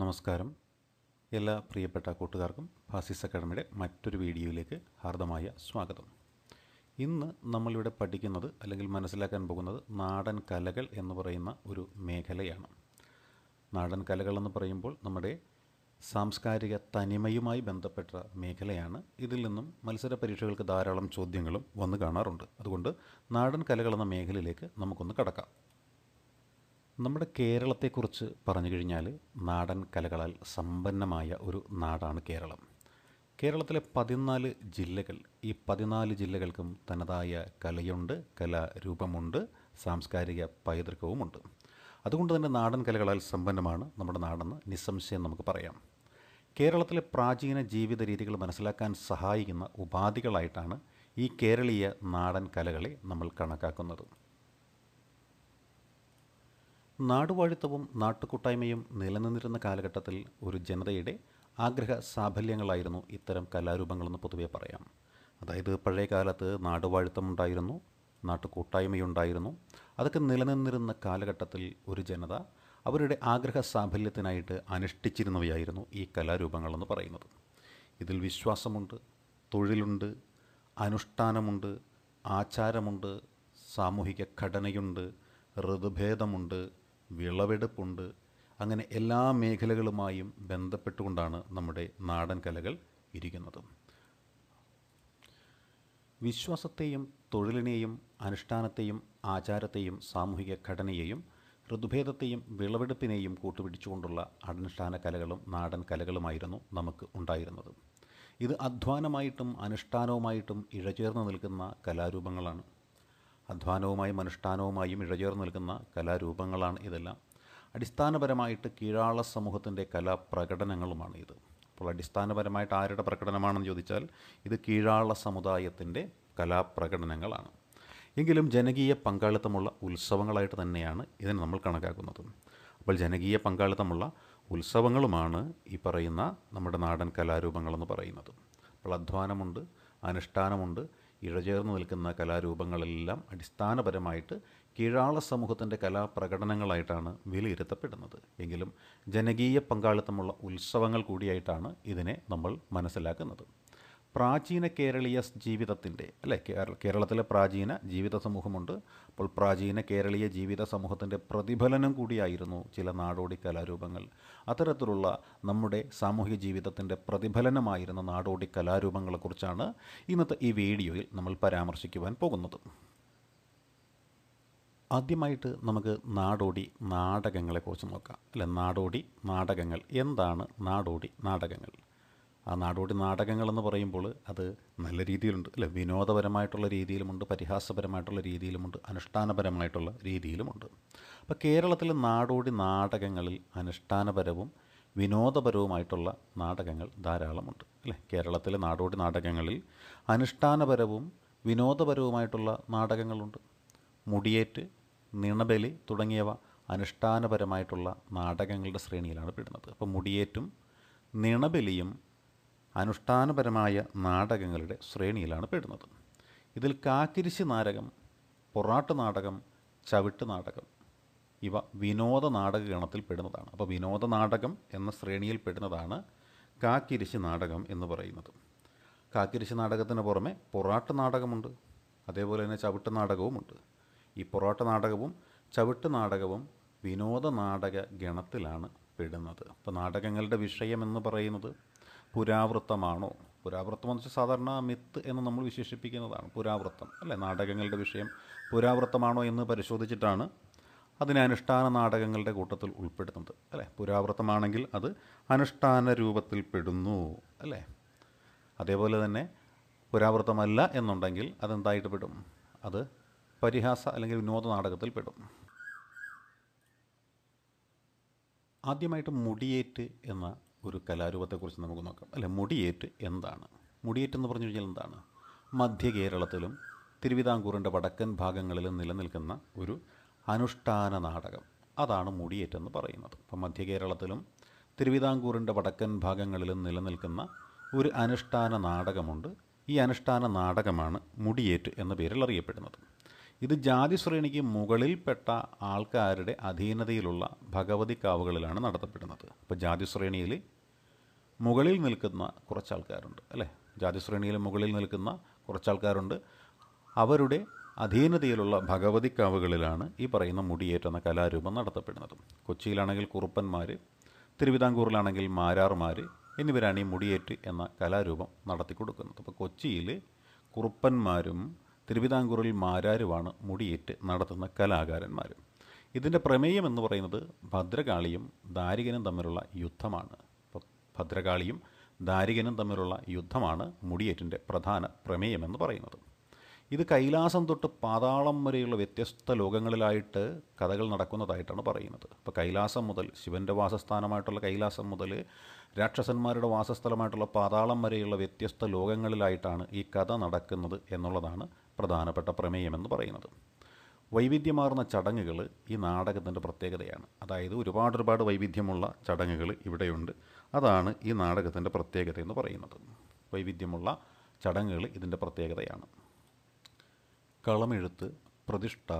നമസ്കാരം എല്ലാ പ്രിയപ്പെട്ട കൂട്ടുകാർക്കും ഫാസിസ് അക്കാഡമിയുടെ മറ്റൊരു വീഡിയോയിലേക്ക് ഹാർദമായ സ്വാഗതം ഇന്ന് നമ്മളിവിടെ പഠിക്കുന്നത് അല്ലെങ്കിൽ മനസ്സിലാക്കാൻ പോകുന്നത് നാടൻ കലകൾ എന്ന് പറയുന്ന ഒരു മേഖലയാണ് നാടൻ കലകൾ എന്ന് പറയുമ്പോൾ നമ്മുടെ സാംസ്കാരിക തനിമയുമായി ബന്ധപ്പെട്ട മേഖലയാണ് ഇതിൽ നിന്നും മത്സര പരീക്ഷകൾക്ക് ധാരാളം ചോദ്യങ്ങളും വന്നു കാണാറുണ്ട് അതുകൊണ്ട് നാടൻ കലകൾ എന്ന മേഖലയിലേക്ക് നമുക്കൊന്ന് കടക്കാം നമ്മുടെ കേരളത്തെക്കുറിച്ച് പറഞ്ഞു കഴിഞ്ഞാൽ നാടൻ കലകളാൽ സമ്പന്നമായ ഒരു നാടാണ് കേരളം കേരളത്തിലെ പതിനാല് ജില്ലകൾ ഈ പതിനാല് ജില്ലകൾക്കും തനതായ കലയുണ്ട് കലാരൂപമുണ്ട് സാംസ്കാരിക പൈതൃകവുമുണ്ട് അതുകൊണ്ട് തന്നെ നാടൻ കലകളാൽ സമ്പന്നമാണ് നമ്മുടെ നാടെന്ന് നിസ്സംശയം നമുക്ക് പറയാം കേരളത്തിലെ പ്രാചീന ജീവിത രീതികൾ മനസ്സിലാക്കാൻ സഹായിക്കുന്ന ഉപാധികളായിട്ടാണ് ഈ കേരളീയ നാടൻ കലകളെ നമ്മൾ കണക്കാക്കുന്നത് നാടുവാഴിത്തവും നാട്ടുകൂട്ടായ്മയും നിലനിന്നിരുന്ന കാലഘട്ടത്തിൽ ഒരു ജനതയുടെ ആഗ്രഹ സാഫല്യങ്ങളായിരുന്നു ഇത്തരം കലാരൂപങ്ങളെന്ന് പൊതുവേ പറയാം അതായത് പഴയ കാലത്ത് നാടുവാഴിത്തം ഉണ്ടായിരുന്നു നാട്ടുകൂട്ടായ്മയുണ്ടായിരുന്നു അതൊക്കെ നിലനിന്നിരുന്ന കാലഘട്ടത്തിൽ ഒരു ജനത അവരുടെ ആഗ്രഹ സാഫല്യത്തിനായിട്ട് അനുഷ്ഠിച്ചിരുന്നവയായിരുന്നു ഈ കലാരൂപങ്ങളെന്ന് പറയുന്നത് ഇതിൽ വിശ്വാസമുണ്ട് തൊഴിലുണ്ട് അനുഷ്ഠാനമുണ്ട് ആചാരമുണ്ട് സാമൂഹിക ഘടനയുണ്ട് ഋതുഭേദമുണ്ട് വിളവെടുപ്പുണ്ട് അങ്ങനെ എല്ലാ മേഖലകളുമായും ബന്ധപ്പെട്ടുകൊണ്ടാണ് നമ്മുടെ നാടൻ കലകൾ ഇരിക്കുന്നത് വിശ്വാസത്തെയും തൊഴിലിനെയും അനുഷ്ഠാനത്തെയും ആചാരത്തെയും സാമൂഹിക ഘടനയെയും ഋതുഭേദത്തെയും വിളവെടുപ്പിനെയും കൂട്ടുപിടിച്ചുകൊണ്ടുള്ള അനുഷ്ഠാന കലകളും നാടൻ കലകളുമായിരുന്നു നമുക്ക് ഉണ്ടായിരുന്നത് ഇത് അധ്വാനമായിട്ടും അനുഷ്ഠാനവുമായിട്ടും ഇഴചേർന്ന് നിൽക്കുന്ന കലാരൂപങ്ങളാണ് അധ്വാനവുമായും അനുഷ്ഠാനവുമായും ഇഴചേർന്ന് നിൽക്കുന്ന കലാരൂപങ്ങളാണ് ഇതെല്ലാം അടിസ്ഥാനപരമായിട്ട് കീഴാള സമൂഹത്തിൻ്റെ കലാപ്രകടനങ്ങളുമാണ് ഇത് അപ്പോൾ അടിസ്ഥാനപരമായിട്ട് ആരുടെ പ്രകടനമാണെന്ന് ചോദിച്ചാൽ ഇത് കീഴാള സമുദായത്തിൻ്റെ കലാപ്രകടനങ്ങളാണ് എങ്കിലും ജനകീയ പങ്കാളിത്തമുള്ള ഉത്സവങ്ങളായിട്ട് തന്നെയാണ് ഇതിനെ നമ്മൾ കണക്കാക്കുന്നത് അപ്പോൾ ജനകീയ പങ്കാളിത്തമുള്ള ഉത്സവങ്ങളുമാണ് ഈ പറയുന്ന നമ്മുടെ നാടൻ കലാരൂപങ്ങളെന്ന് പറയുന്നത് അപ്പോൾ അധ്വാനമുണ്ട് അനുഷ്ഠാനമുണ്ട് ഇഴചേർന്ന് നിൽക്കുന്ന കലാരൂപങ്ങളെല്ലാം അടിസ്ഥാനപരമായിട്ട് കീഴാള സമൂഹത്തിൻ്റെ കലാപ്രകടനങ്ങളായിട്ടാണ് വിലയിരുത്തപ്പെടുന്നത് എങ്കിലും ജനകീയ പങ്കാളിത്തമുള്ള ഉത്സവങ്ങൾ കൂടിയായിട്ടാണ് ഇതിനെ നമ്മൾ മനസ്സിലാക്കുന്നത് പ്രാചീന കേരളീയ ജീവിതത്തിൻ്റെ അല്ലേ കേരളത്തിലെ പ്രാചീന ജീവിത സമൂഹമുണ്ട് അപ്പോൾ പ്രാചീന കേരളീയ ജീവിത സമൂഹത്തിൻ്റെ പ്രതിഫലനം കൂടിയായിരുന്നു ചില നാടോടി കലാരൂപങ്ങൾ അത്തരത്തിലുള്ള നമ്മുടെ സാമൂഹിക ജീവിതത്തിൻ്റെ പ്രതിഫലനമായിരുന്ന നാടോടി കലാരൂപങ്ങളെക്കുറിച്ചാണ് ഇന്നത്തെ ഈ വീഡിയോയിൽ നമ്മൾ പരാമർശിക്കുവാൻ പോകുന്നത് ആദ്യമായിട്ട് നമുക്ക് നാടോടി നാടകങ്ങളെക്കുറിച്ച് നോക്കാം അല്ലെ നാടോടി നാടകങ്ങൾ എന്താണ് നാടോടി നാടകങ്ങൾ ആ നാടോടി നാടകങ്ങളെന്ന് പറയുമ്പോൾ അത് നല്ല രീതിയിലുണ്ട് അല്ലെ വിനോദപരമായിട്ടുള്ള രീതിയിലുമുണ്ട് പരിഹാസപരമായിട്ടുള്ള രീതിയിലുമുണ്ട് അനുഷ്ഠാനപരമായിട്ടുള്ള രീതിയിലുമുണ്ട് അപ്പോൾ കേരളത്തിലെ നാടോടി നാടകങ്ങളിൽ അനുഷ്ഠാനപരവും വിനോദപരവുമായിട്ടുള്ള നാടകങ്ങൾ ധാരാളമുണ്ട് അല്ലേ കേരളത്തിലെ നാടോടി നാടകങ്ങളിൽ അനുഷ്ഠാനപരവും വിനോദപരവുമായിട്ടുള്ള നാടകങ്ങളുണ്ട് മുടിയേറ്റ് നിണബലി തുടങ്ങിയവ അനുഷ്ഠാനപരമായിട്ടുള്ള നാടകങ്ങളുടെ ശ്രേണിയിലാണ് പെടുന്നത് അപ്പോൾ മുടിയേറ്റും നിണബലിയും അനുഷ്ഠാനപരമായ നാടകങ്ങളുടെ ശ്രേണിയിലാണ് പെടുന്നത് ഇതിൽ കാക്കിരിശി നാടകം പൊറാട്ട് നാടകം ചവിട്ട് നാടകം ഇവ വിനോദ നാടക ഗണത്തിൽ പെടുന്നതാണ് അപ്പോൾ വിനോദ നാടകം എന്ന ശ്രേണിയിൽ പെടുന്നതാണ് കാക്കിരിശി നാടകം എന്ന് പറയുന്നത് കാക്കിരിശി നാടകത്തിന് പുറമെ പൊറാട്ട് നാടകമുണ്ട് അതേപോലെ തന്നെ ചവിട്ട് നാടകവുമുണ്ട് ഈ പൊറാട്ട് നാടകവും ചവിട്ട് നാടകവും വിനോദ നാടക ഗണത്തിലാണ് പെടുന്നത് അപ്പോൾ നാടകങ്ങളുടെ വിഷയം എന്ന് പറയുന്നത് പുരാവൃത്തമാണോ പുരാവൃത്തം എന്ന് വെച്ചാൽ സാധാരണ മിത്ത് എന്ന് നമ്മൾ വിശേഷിപ്പിക്കുന്നതാണ് പുരാവൃത്തം അല്ലേ നാടകങ്ങളുടെ വിഷയം പുരാവൃത്തമാണോ എന്ന് പരിശോധിച്ചിട്ടാണ് അതിനെ അനുഷ്ഠാന നാടകങ്ങളുടെ കൂട്ടത്തിൽ ഉൾപ്പെടുത്തുന്നത് അല്ലേ പുരാവൃത്തമാണെങ്കിൽ അത് അനുഷ്ഠാന രൂപത്തിൽ പെടുന്നു അല്ലേ അതേപോലെ തന്നെ പുരാവൃത്തമല്ല എന്നുണ്ടെങ്കിൽ അതെന്തായിട്ട് പെടും അത് പരിഹാസ അല്ലെങ്കിൽ വിനോദ നാടകത്തിൽ പെടും ആദ്യമായിട്ട് മുടിയേറ്റ് എന്ന ഒരു കലാരൂപത്തെക്കുറിച്ച് നമുക്ക് നോക്കാം അല്ലെ മുടിയേറ്റ് എന്താണ് മുടിയേറ്റ് എന്ന് പറഞ്ഞു കഴിഞ്ഞാൽ എന്താണ് മധ്യ കേരളത്തിലും തിരുവിതാംകൂറിൻ്റെ വടക്കൻ ഭാഗങ്ങളിലും നിലനിൽക്കുന്ന ഒരു അനുഷ്ഠാന നാടകം അതാണ് മുടിയേറ്റെന്ന് പറയുന്നത് അപ്പം മധ്യ കേരളത്തിലും തിരുവിതാംകൂറിൻ്റെ വടക്കൻ ഭാഗങ്ങളിലും നിലനിൽക്കുന്ന ഒരു അനുഷ്ഠാന നാടകമുണ്ട് ഈ അനുഷ്ഠാന നാടകമാണ് മുടിയേറ്റ് എന്ന പേരിൽ അറിയപ്പെടുന്നത് ഇത് ജാതി ശ്രേണിക്ക് മുകളിൽപ്പെട്ട ആൾക്കാരുടെ അധീനതയിലുള്ള ഭഗവതി കാവുകളിലാണ് നടത്തപ്പെടുന്നത് അപ്പോൾ ജാതി ശ്രേണിയിൽ മുകളിൽ നിൽക്കുന്ന കുറച്ച് ആൾക്കാരുണ്ട് അല്ലേ ജാതി ശ്രേണിയിൽ മുകളിൽ നിൽക്കുന്ന കുറച്ച് ആൾക്കാരുണ്ട് അവരുടെ അധീനതയിലുള്ള ഭഗവതി കാവുകളിലാണ് ഈ പറയുന്ന മുടിയേറ്റുന്ന കലാരൂപം നടത്തപ്പെടുന്നത് കൊച്ചിയിലാണെങ്കിൽ കുറുപ്പന്മാർ തിരുവിതാംകൂറിലാണെങ്കിൽ മാരാർമാർ എന്നിവരാണ് ഈ മുടിയേറ്റ് എന്ന കലാരൂപം നടത്തി കൊടുക്കുന്നത് അപ്പോൾ കൊച്ചിയിൽ കുറുപ്പന്മാരും തിരുവിതാംകൂറിൽ മാരാരുവാണ് മുടിയേറ്റ് നടത്തുന്ന കലാകാരന്മാർ ഇതിൻ്റെ പ്രമേയം എന്ന് പറയുന്നത് ഭദ്രകാളിയും ദാരികനും തമ്മിലുള്ള യുദ്ധമാണ് ഭദ്രകാളിയും ദാരികനും തമ്മിലുള്ള യുദ്ധമാണ് മുടിയേറ്റിൻ്റെ പ്രധാന പ്രമേയമെന്ന് പറയുന്നത് ഇത് കൈലാസം തൊട്ട് പാതാളം വരെയുള്ള വ്യത്യസ്ത ലോകങ്ങളിലായിട്ട് കഥകൾ നടക്കുന്നതായിട്ടാണ് പറയുന്നത് ഇപ്പോൾ കൈലാസം മുതൽ ശിവൻ്റെ വാസസ്ഥാനമായിട്ടുള്ള കൈലാസം മുതൽ രാക്ഷസന്മാരുടെ വാസസ്ഥലമായിട്ടുള്ള പാതാളം വരെയുള്ള വ്യത്യസ്ത ലോകങ്ങളിലായിട്ടാണ് ഈ കഥ നടക്കുന്നത് എന്നുള്ളതാണ് പ്രധാനപ്പെട്ട പ്രമേയമെന്ന് പറയുന്നത് വൈവിധ്യമാർന്ന ചടങ്ങുകൾ ഈ നാടകത്തിൻ്റെ പ്രത്യേകതയാണ് അതായത് ഒരുപാട് ഒരുപാട് വൈവിധ്യമുള്ള ചടങ്ങുകൾ ഇവിടെയുണ്ട് അതാണ് ഈ നാടകത്തിൻ്റെ പ്രത്യേകത എന്ന് പറയുന്നത് വൈവിധ്യമുള്ള ചടങ്ങുകൾ ഇതിൻ്റെ പ്രത്യേകതയാണ് കളമെഴുത്ത് പ്രതിഷ്ഠ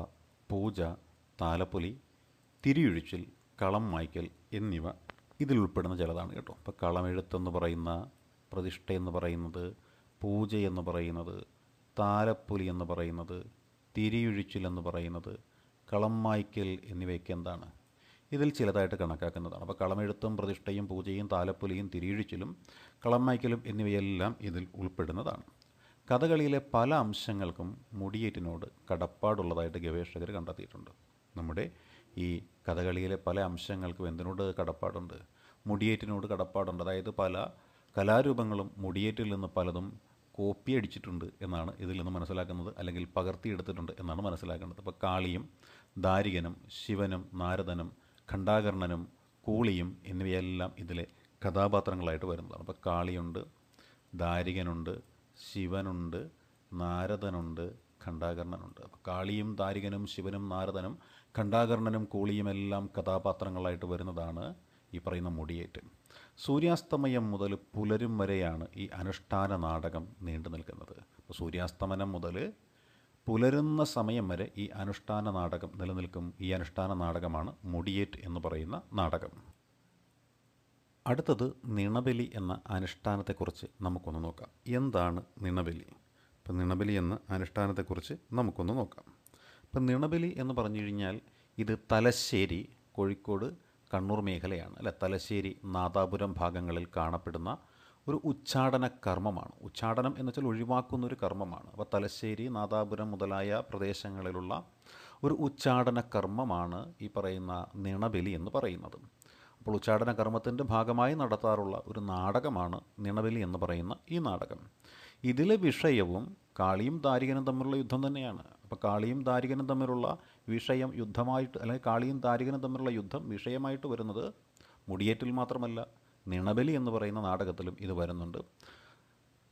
പൂജ താലപ്പൊലി തിരിയൊഴിച്ചിൽ കളം മായ്ക്കൽ എന്നിവ ഇതിലുൾപ്പെടുന്ന ചിലതാണ് കേട്ടോ ഇപ്പോൾ കളമെഴുത്തെന്ന് പറയുന്ന പ്രതിഷ്ഠയെന്ന് എന്ന് പറയുന്നത് പൂജ എന്ന് പറയുന്നത് താലപ്പൊലി എന്ന് പറയുന്നത് തിരിയുഴിച്ചിൽ എന്ന് പറയുന്നത് കളം മായ്ക്കൽ എന്നിവയൊക്കെ എന്താണ് ഇതിൽ ചിലതായിട്ട് കണക്കാക്കുന്നതാണ് അപ്പോൾ കളമെഴുത്തും പ്രതിഷ്ഠയും പൂജയും താലപ്പൊലിയും തിരിയുഴിച്ചിലും കളം മായ്ക്കലും എന്നിവയെല്ലാം ഇതിൽ ഉൾപ്പെടുന്നതാണ് കഥകളിയിലെ പല അംശങ്ങൾക്കും മുടിയേറ്റിനോട് കടപ്പാടുള്ളതായിട്ട് ഗവേഷകർ കണ്ടെത്തിയിട്ടുണ്ട് നമ്മുടെ ഈ കഥകളിയിലെ പല അംശങ്ങൾക്കും എന്തിനോട് കടപ്പാടുണ്ട് മുടിയേറ്റിനോട് കടപ്പാടുണ്ട് അതായത് പല കലാരൂപങ്ങളും മുടിയേറ്റിൽ നിന്ന് പലതും കോപ്പി അടിച്ചിട്ടുണ്ട് എന്നാണ് ഇതിൽ നിന്ന് മനസ്സിലാക്കുന്നത് അല്ലെങ്കിൽ പകർത്തിയെടുത്തിട്ടുണ്ട് എന്നാണ് മനസ്സിലാക്കേണ്ടത് അപ്പോൾ കാളിയും ദാരികനും ശിവനും നാരദനും ഖണ്ഡാകർണനും കൂളിയും എന്നിവയെല്ലാം ഇതിലെ കഥാപാത്രങ്ങളായിട്ട് വരുന്നതാണ് അപ്പോൾ കാളിയുണ്ട് ദാരികനുണ്ട് ശിവനുണ്ട് നാരദനുണ്ട് ഖണ്ഡാകർണനുണ്ട് അപ്പോൾ കാളിയും ദാരികനും ശിവനും നാരദനും ഖണ്ഡാകർണനും കൂളിയുമെല്ലാം കഥാപാത്രങ്ങളായിട്ട് വരുന്നതാണ് ഈ പറയുന്ന മുടിയേറ്റ് സൂര്യാസ്തമയം മുതൽ പുലരും വരെയാണ് ഈ അനുഷ്ഠാന നാടകം നീണ്ടു നിൽക്കുന്നത് സൂര്യാസ്തമനം മുതൽ പുലരുന്ന സമയം വരെ ഈ അനുഷ്ഠാന നാടകം നിലനിൽക്കും ഈ അനുഷ്ഠാന നാടകമാണ് മുടിയേറ്റ് എന്ന് പറയുന്ന നാടകം അടുത്തത് നിണബലി എന്ന അനുഷ്ഠാനത്തെക്കുറിച്ച് നമുക്കൊന്ന് നോക്കാം എന്താണ് നിണബലി ഇപ്പം നിണബലി എന്ന അനുഷ്ഠാനത്തെക്കുറിച്ച് നമുക്കൊന്ന് നോക്കാം ഇപ്പം നിണബലി എന്ന് പറഞ്ഞു കഴിഞ്ഞാൽ ഇത് തലശ്ശേരി കോഴിക്കോട് കണ്ണൂർ മേഖലയാണ് അല്ലെ തലശ്ശേരി നാദാപുരം ഭാഗങ്ങളിൽ കാണപ്പെടുന്ന ഒരു ഉച്ചാടന കർമ്മമാണ് ഉച്ചാടനം എന്ന് വെച്ചാൽ ഒഴിവാക്കുന്ന ഒരു കർമ്മമാണ് അപ്പോൾ തലശ്ശേരി നാദാപുരം മുതലായ പ്രദേശങ്ങളിലുള്ള ഒരു ഉച്ചാടന കർമ്മമാണ് ഈ പറയുന്ന നിണബലി എന്ന് പറയുന്നത് അപ്പോൾ ഉച്ചാടന കർമ്മത്തിൻ്റെ ഭാഗമായി നടത്താറുള്ള ഒരു നാടകമാണ് നിണബലി എന്ന് പറയുന്ന ഈ നാടകം ഇതിലെ വിഷയവും കാളിയും ദാരികനും തമ്മിലുള്ള യുദ്ധം തന്നെയാണ് അപ്പോൾ കാളിയും ദാരികനും തമ്മിലുള്ള വിഷയം യുദ്ധമായിട്ട് അല്ലെങ്കിൽ കാളിയും താരികനും തമ്മിലുള്ള യുദ്ധം വിഷയമായിട്ട് വരുന്നത് മുടിയേറ്റിൽ മാത്രമല്ല നിണബലി എന്ന് പറയുന്ന നാടകത്തിലും ഇത് വരുന്നുണ്ട്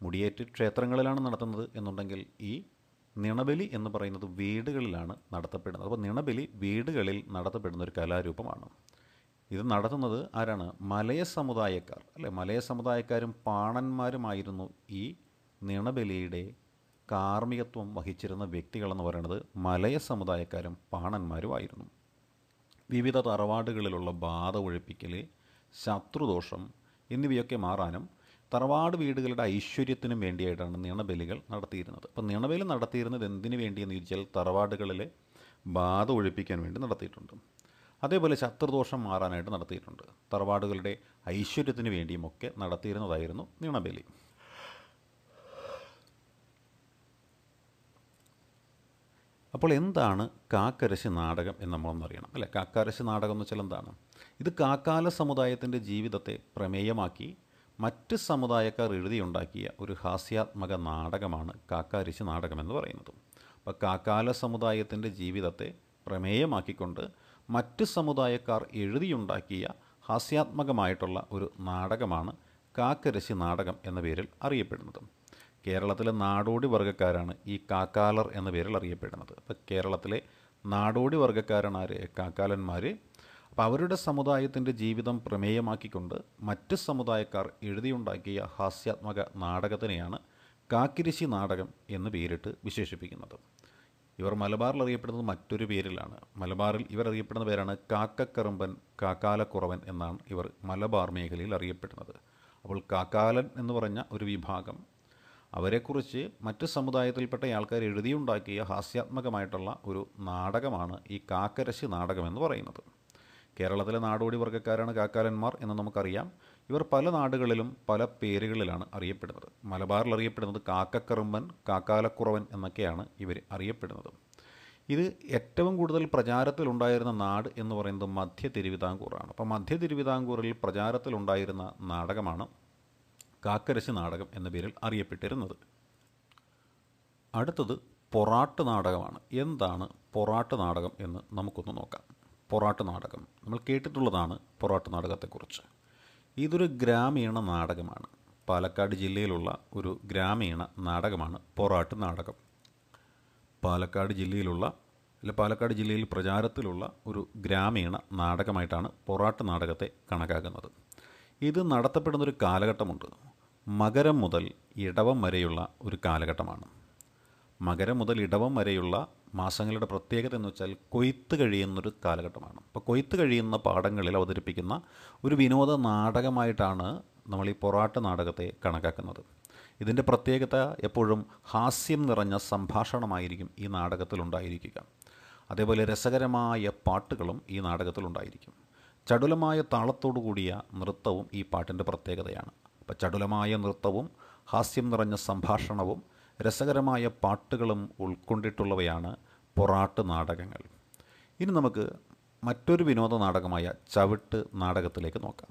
മുടിയേറ്റ് ക്ഷേത്രങ്ങളിലാണ് നടത്തുന്നത് എന്നുണ്ടെങ്കിൽ ഈ നിണബലി എന്ന് പറയുന്നത് വീടുകളിലാണ് നടത്തപ്പെടുന്നത് അപ്പോൾ നിണബലി വീടുകളിൽ നടത്തപ്പെടുന്ന ഒരു കലാരൂപമാണ് ഇത് നടത്തുന്നത് ആരാണ് മലയ സമുദായക്കാർ അല്ലെ മലയ സമുദായക്കാരും പാണന്മാരുമായിരുന്നു ഈ നിണബലിയുടെ കാർമ്മികത്വം വഹിച്ചിരുന്ന വ്യക്തികളെന്ന് പറയുന്നത് മലയ സമുദായക്കാരും പാണന്മാരുമായിരുന്നു വിവിധ തറവാടുകളിലുള്ള ബാധ ഒഴിപ്പിക്കൽ ശത്രുദോഷം എന്നിവയൊക്കെ മാറാനും തറവാട് വീടുകളുടെ ഐശ്വര്യത്തിനും വേണ്ടിയായിട്ടാണ് നിണബലികൾ നടത്തിയിരുന്നത് അപ്പം നിണബലി നടത്തിയിരുന്നത് എന്തിനു വേണ്ടിയെന്ന് ചോദിച്ചാൽ തറവാടുകളിലെ ബാധ ഒഴിപ്പിക്കാൻ വേണ്ടി നടത്തിയിട്ടുണ്ട് അതേപോലെ ശത്രുദോഷം മാറാനായിട്ട് നടത്തിയിട്ടുണ്ട് തറവാടുകളുടെ ഐശ്വര്യത്തിന് വേണ്ടിയുമൊക്കെ നടത്തിയിരുന്നതായിരുന്നു നിണബലി അപ്പോൾ എന്താണ് കാക്കരശ് നാടകം എന്ന് അറിയണം അല്ലേ കാക്കാരശ് നാടകം എന്ന് വെച്ചാൽ എന്താണ് ഇത് കാക്കാല സമുദായത്തിൻ്റെ ജീവിതത്തെ പ്രമേയമാക്കി മറ്റ് സമുദായക്കാർ എഴുതിയുണ്ടാക്കിയ ഒരു ഹാസ്യാത്മക നാടകമാണ് കാക്കാരശ് നാടകം എന്ന് പറയുന്നത് അപ്പോൾ കാക്കാല സമുദായത്തിൻ്റെ ജീവിതത്തെ പ്രമേയമാക്കിക്കൊണ്ട് മറ്റ് സമുദായക്കാർ എഴുതിയുണ്ടാക്കിയ ഹാസ്യാത്മകമായിട്ടുള്ള ഒരു നാടകമാണ് കാക്കരശി നാടകം എന്ന പേരിൽ അറിയപ്പെടുന്നത് കേരളത്തിലെ നാടോടി വർഗ്ഗക്കാരാണ് ഈ കാക്കാലർ എന്ന പേരിൽ അറിയപ്പെടുന്നത് അപ്പോൾ കേരളത്തിലെ നാടോടി വർഗ്ഗക്കാരാണ് ആര് കാക്കാലന്മാർ അപ്പോൾ അവരുടെ സമുദായത്തിൻ്റെ ജീവിതം പ്രമേയമാക്കിക്കൊണ്ട് മറ്റ് സമുദായക്കാർ എഴുതിയുണ്ടാക്കിയ ഹാസ്യാത്മക നാടകത്തിനെയാണ് കാക്കിരിശി നാടകം എന്ന് പേരിട്ട് വിശേഷിപ്പിക്കുന്നത് ഇവർ മലബാറിൽ അറിയപ്പെടുന്നത് മറ്റൊരു പേരിലാണ് മലബാറിൽ ഇവർ അറിയപ്പെടുന്ന പേരാണ് കാക്കക്കറുമ്പൻ കാക്കാലക്കുറവൻ എന്നാണ് ഇവർ മലബാർ മേഖലയിൽ അറിയപ്പെടുന്നത് അപ്പോൾ കാക്കാലൻ എന്ന് പറഞ്ഞ ഒരു വിഭാഗം അവരെക്കുറിച്ച് മറ്റ് സമുദായത്തിൽപ്പെട്ട ആൾക്കാർ എഴുതിയുണ്ടാക്കിയ ഹാസ്യാത്മകമായിട്ടുള്ള ഒരു നാടകമാണ് ഈ കാക്കരശി നാടകമെന്ന് പറയുന്നത് കേരളത്തിലെ നാടോടി വർഗ്ഗക്കാരാണ് കാക്കാലന്മാർ എന്ന് നമുക്കറിയാം ഇവർ പല നാടുകളിലും പല പേരുകളിലാണ് അറിയപ്പെടുന്നത് മലബാറിൽ അറിയപ്പെടുന്നത് കാക്കക്കറുമ്പൻ കാക്കാലക്കുറവൻ എന്നൊക്കെയാണ് ഇവർ അറിയപ്പെടുന്നത് ഇത് ഏറ്റവും കൂടുതൽ പ്രചാരത്തിലുണ്ടായിരുന്ന നാട് എന്ന് പറയുന്നത് മധ്യ തിരുവിതാംകൂറാണ് അപ്പോൾ മധ്യ തിരുവിതാംകൂറിൽ പ്രചാരത്തിലുണ്ടായിരുന്ന നാടകമാണ് കാക്കരശ് നാടകം എന്ന പേരിൽ അറിയപ്പെട്ടിരുന്നത് അടുത്തത് പൊറാട്ട് നാടകമാണ് എന്താണ് പൊറാട്ട് നാടകം എന്ന് നമുക്കൊന്ന് നോക്കാം പൊറാട്ട് നാടകം നമ്മൾ കേട്ടിട്ടുള്ളതാണ് പൊറാട്ട് നാടകത്തെക്കുറിച്ച് ഇതൊരു ഗ്രാമീണ നാടകമാണ് പാലക്കാട് ജില്ലയിലുള്ള ഒരു ഗ്രാമീണ നാടകമാണ് പൊറാട്ട് നാടകം പാലക്കാട് ജില്ലയിലുള്ള അല്ല പാലക്കാട് ജില്ലയിൽ പ്രചാരത്തിലുള്ള ഒരു ഗ്രാമീണ നാടകമായിട്ടാണ് പൊറാട്ട് നാടകത്തെ കണക്കാക്കുന്നത് ഇത് നടത്തപ്പെടുന്നൊരു കാലഘട്ടമുണ്ട് മകരം മുതൽ ഇടവം വരെയുള്ള ഒരു കാലഘട്ടമാണ് മകരം മുതൽ ഇടവം വരെയുള്ള മാസങ്ങളുടെ പ്രത്യേകത എന്ന് വെച്ചാൽ കൊയ്ത്ത് കഴിയുന്നൊരു കാലഘട്ടമാണ് അപ്പോൾ കൊയ്ത്ത് കഴിയുന്ന പാഠങ്ങളിൽ അവതരിപ്പിക്കുന്ന ഒരു വിനോദ നാടകമായിട്ടാണ് നമ്മൾ ഈ പൊറാട്ട് നാടകത്തെ കണക്കാക്കുന്നത് ഇതിൻ്റെ പ്രത്യേകത എപ്പോഴും ഹാസ്യം നിറഞ്ഞ സംഭാഷണമായിരിക്കും ഈ നാടകത്തിലുണ്ടായിരിക്കുക അതേപോലെ രസകരമായ പാട്ടുകളും ഈ നാടകത്തിലുണ്ടായിരിക്കും ചടുലമായ താളത്തോടു കൂടിയ നൃത്തവും ഈ പാട്ടിൻ്റെ പ്രത്യേകതയാണ് ചടുലമായ നൃത്തവും ഹാസ്യം നിറഞ്ഞ സംഭാഷണവും രസകരമായ പാട്ടുകളും ഉൾക്കൊണ്ടിട്ടുള്ളവയാണ് പൊറാട്ട് നാടകങ്ങൾ ഇനി നമുക്ക് മറ്റൊരു വിനോദ നാടകമായ ചവിട്ട് നാടകത്തിലേക്ക് നോക്കാം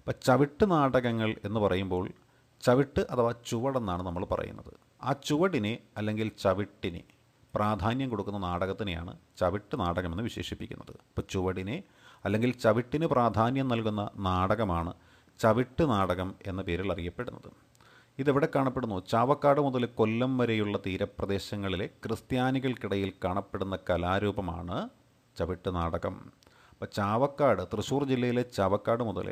അപ്പോൾ ചവിട്ട് നാടകങ്ങൾ എന്ന് പറയുമ്പോൾ ചവിട്ട് അഥവാ ചുവടെന്നാണ് നമ്മൾ പറയുന്നത് ആ ചുവടിനെ അല്ലെങ്കിൽ ചവിട്ടിനെ പ്രാധാന്യം കൊടുക്കുന്ന നാടകത്തിനെയാണ് ചവിട്ട് നാടകമെന്ന് വിശേഷിപ്പിക്കുന്നത് ഇപ്പോൾ ചുവടിനെ അല്ലെങ്കിൽ ചവിട്ടിന് പ്രാധാന്യം നൽകുന്ന നാടകമാണ് ചവിട്ട് നാടകം എന്ന പേരിൽ അറിയപ്പെടുന്നത് ഇതെവിടെ കാണപ്പെടുന്നു ചാവക്കാട് മുതൽ കൊല്ലം വരെയുള്ള തീരപ്രദേശങ്ങളിലെ ക്രിസ്ത്യാനികൾക്കിടയിൽ കാണപ്പെടുന്ന കലാരൂപമാണ് ചവിട്ട് നാടകം അപ്പോൾ ചാവക്കാട് തൃശ്ശൂർ ജില്ലയിലെ ചാവക്കാട് മുതൽ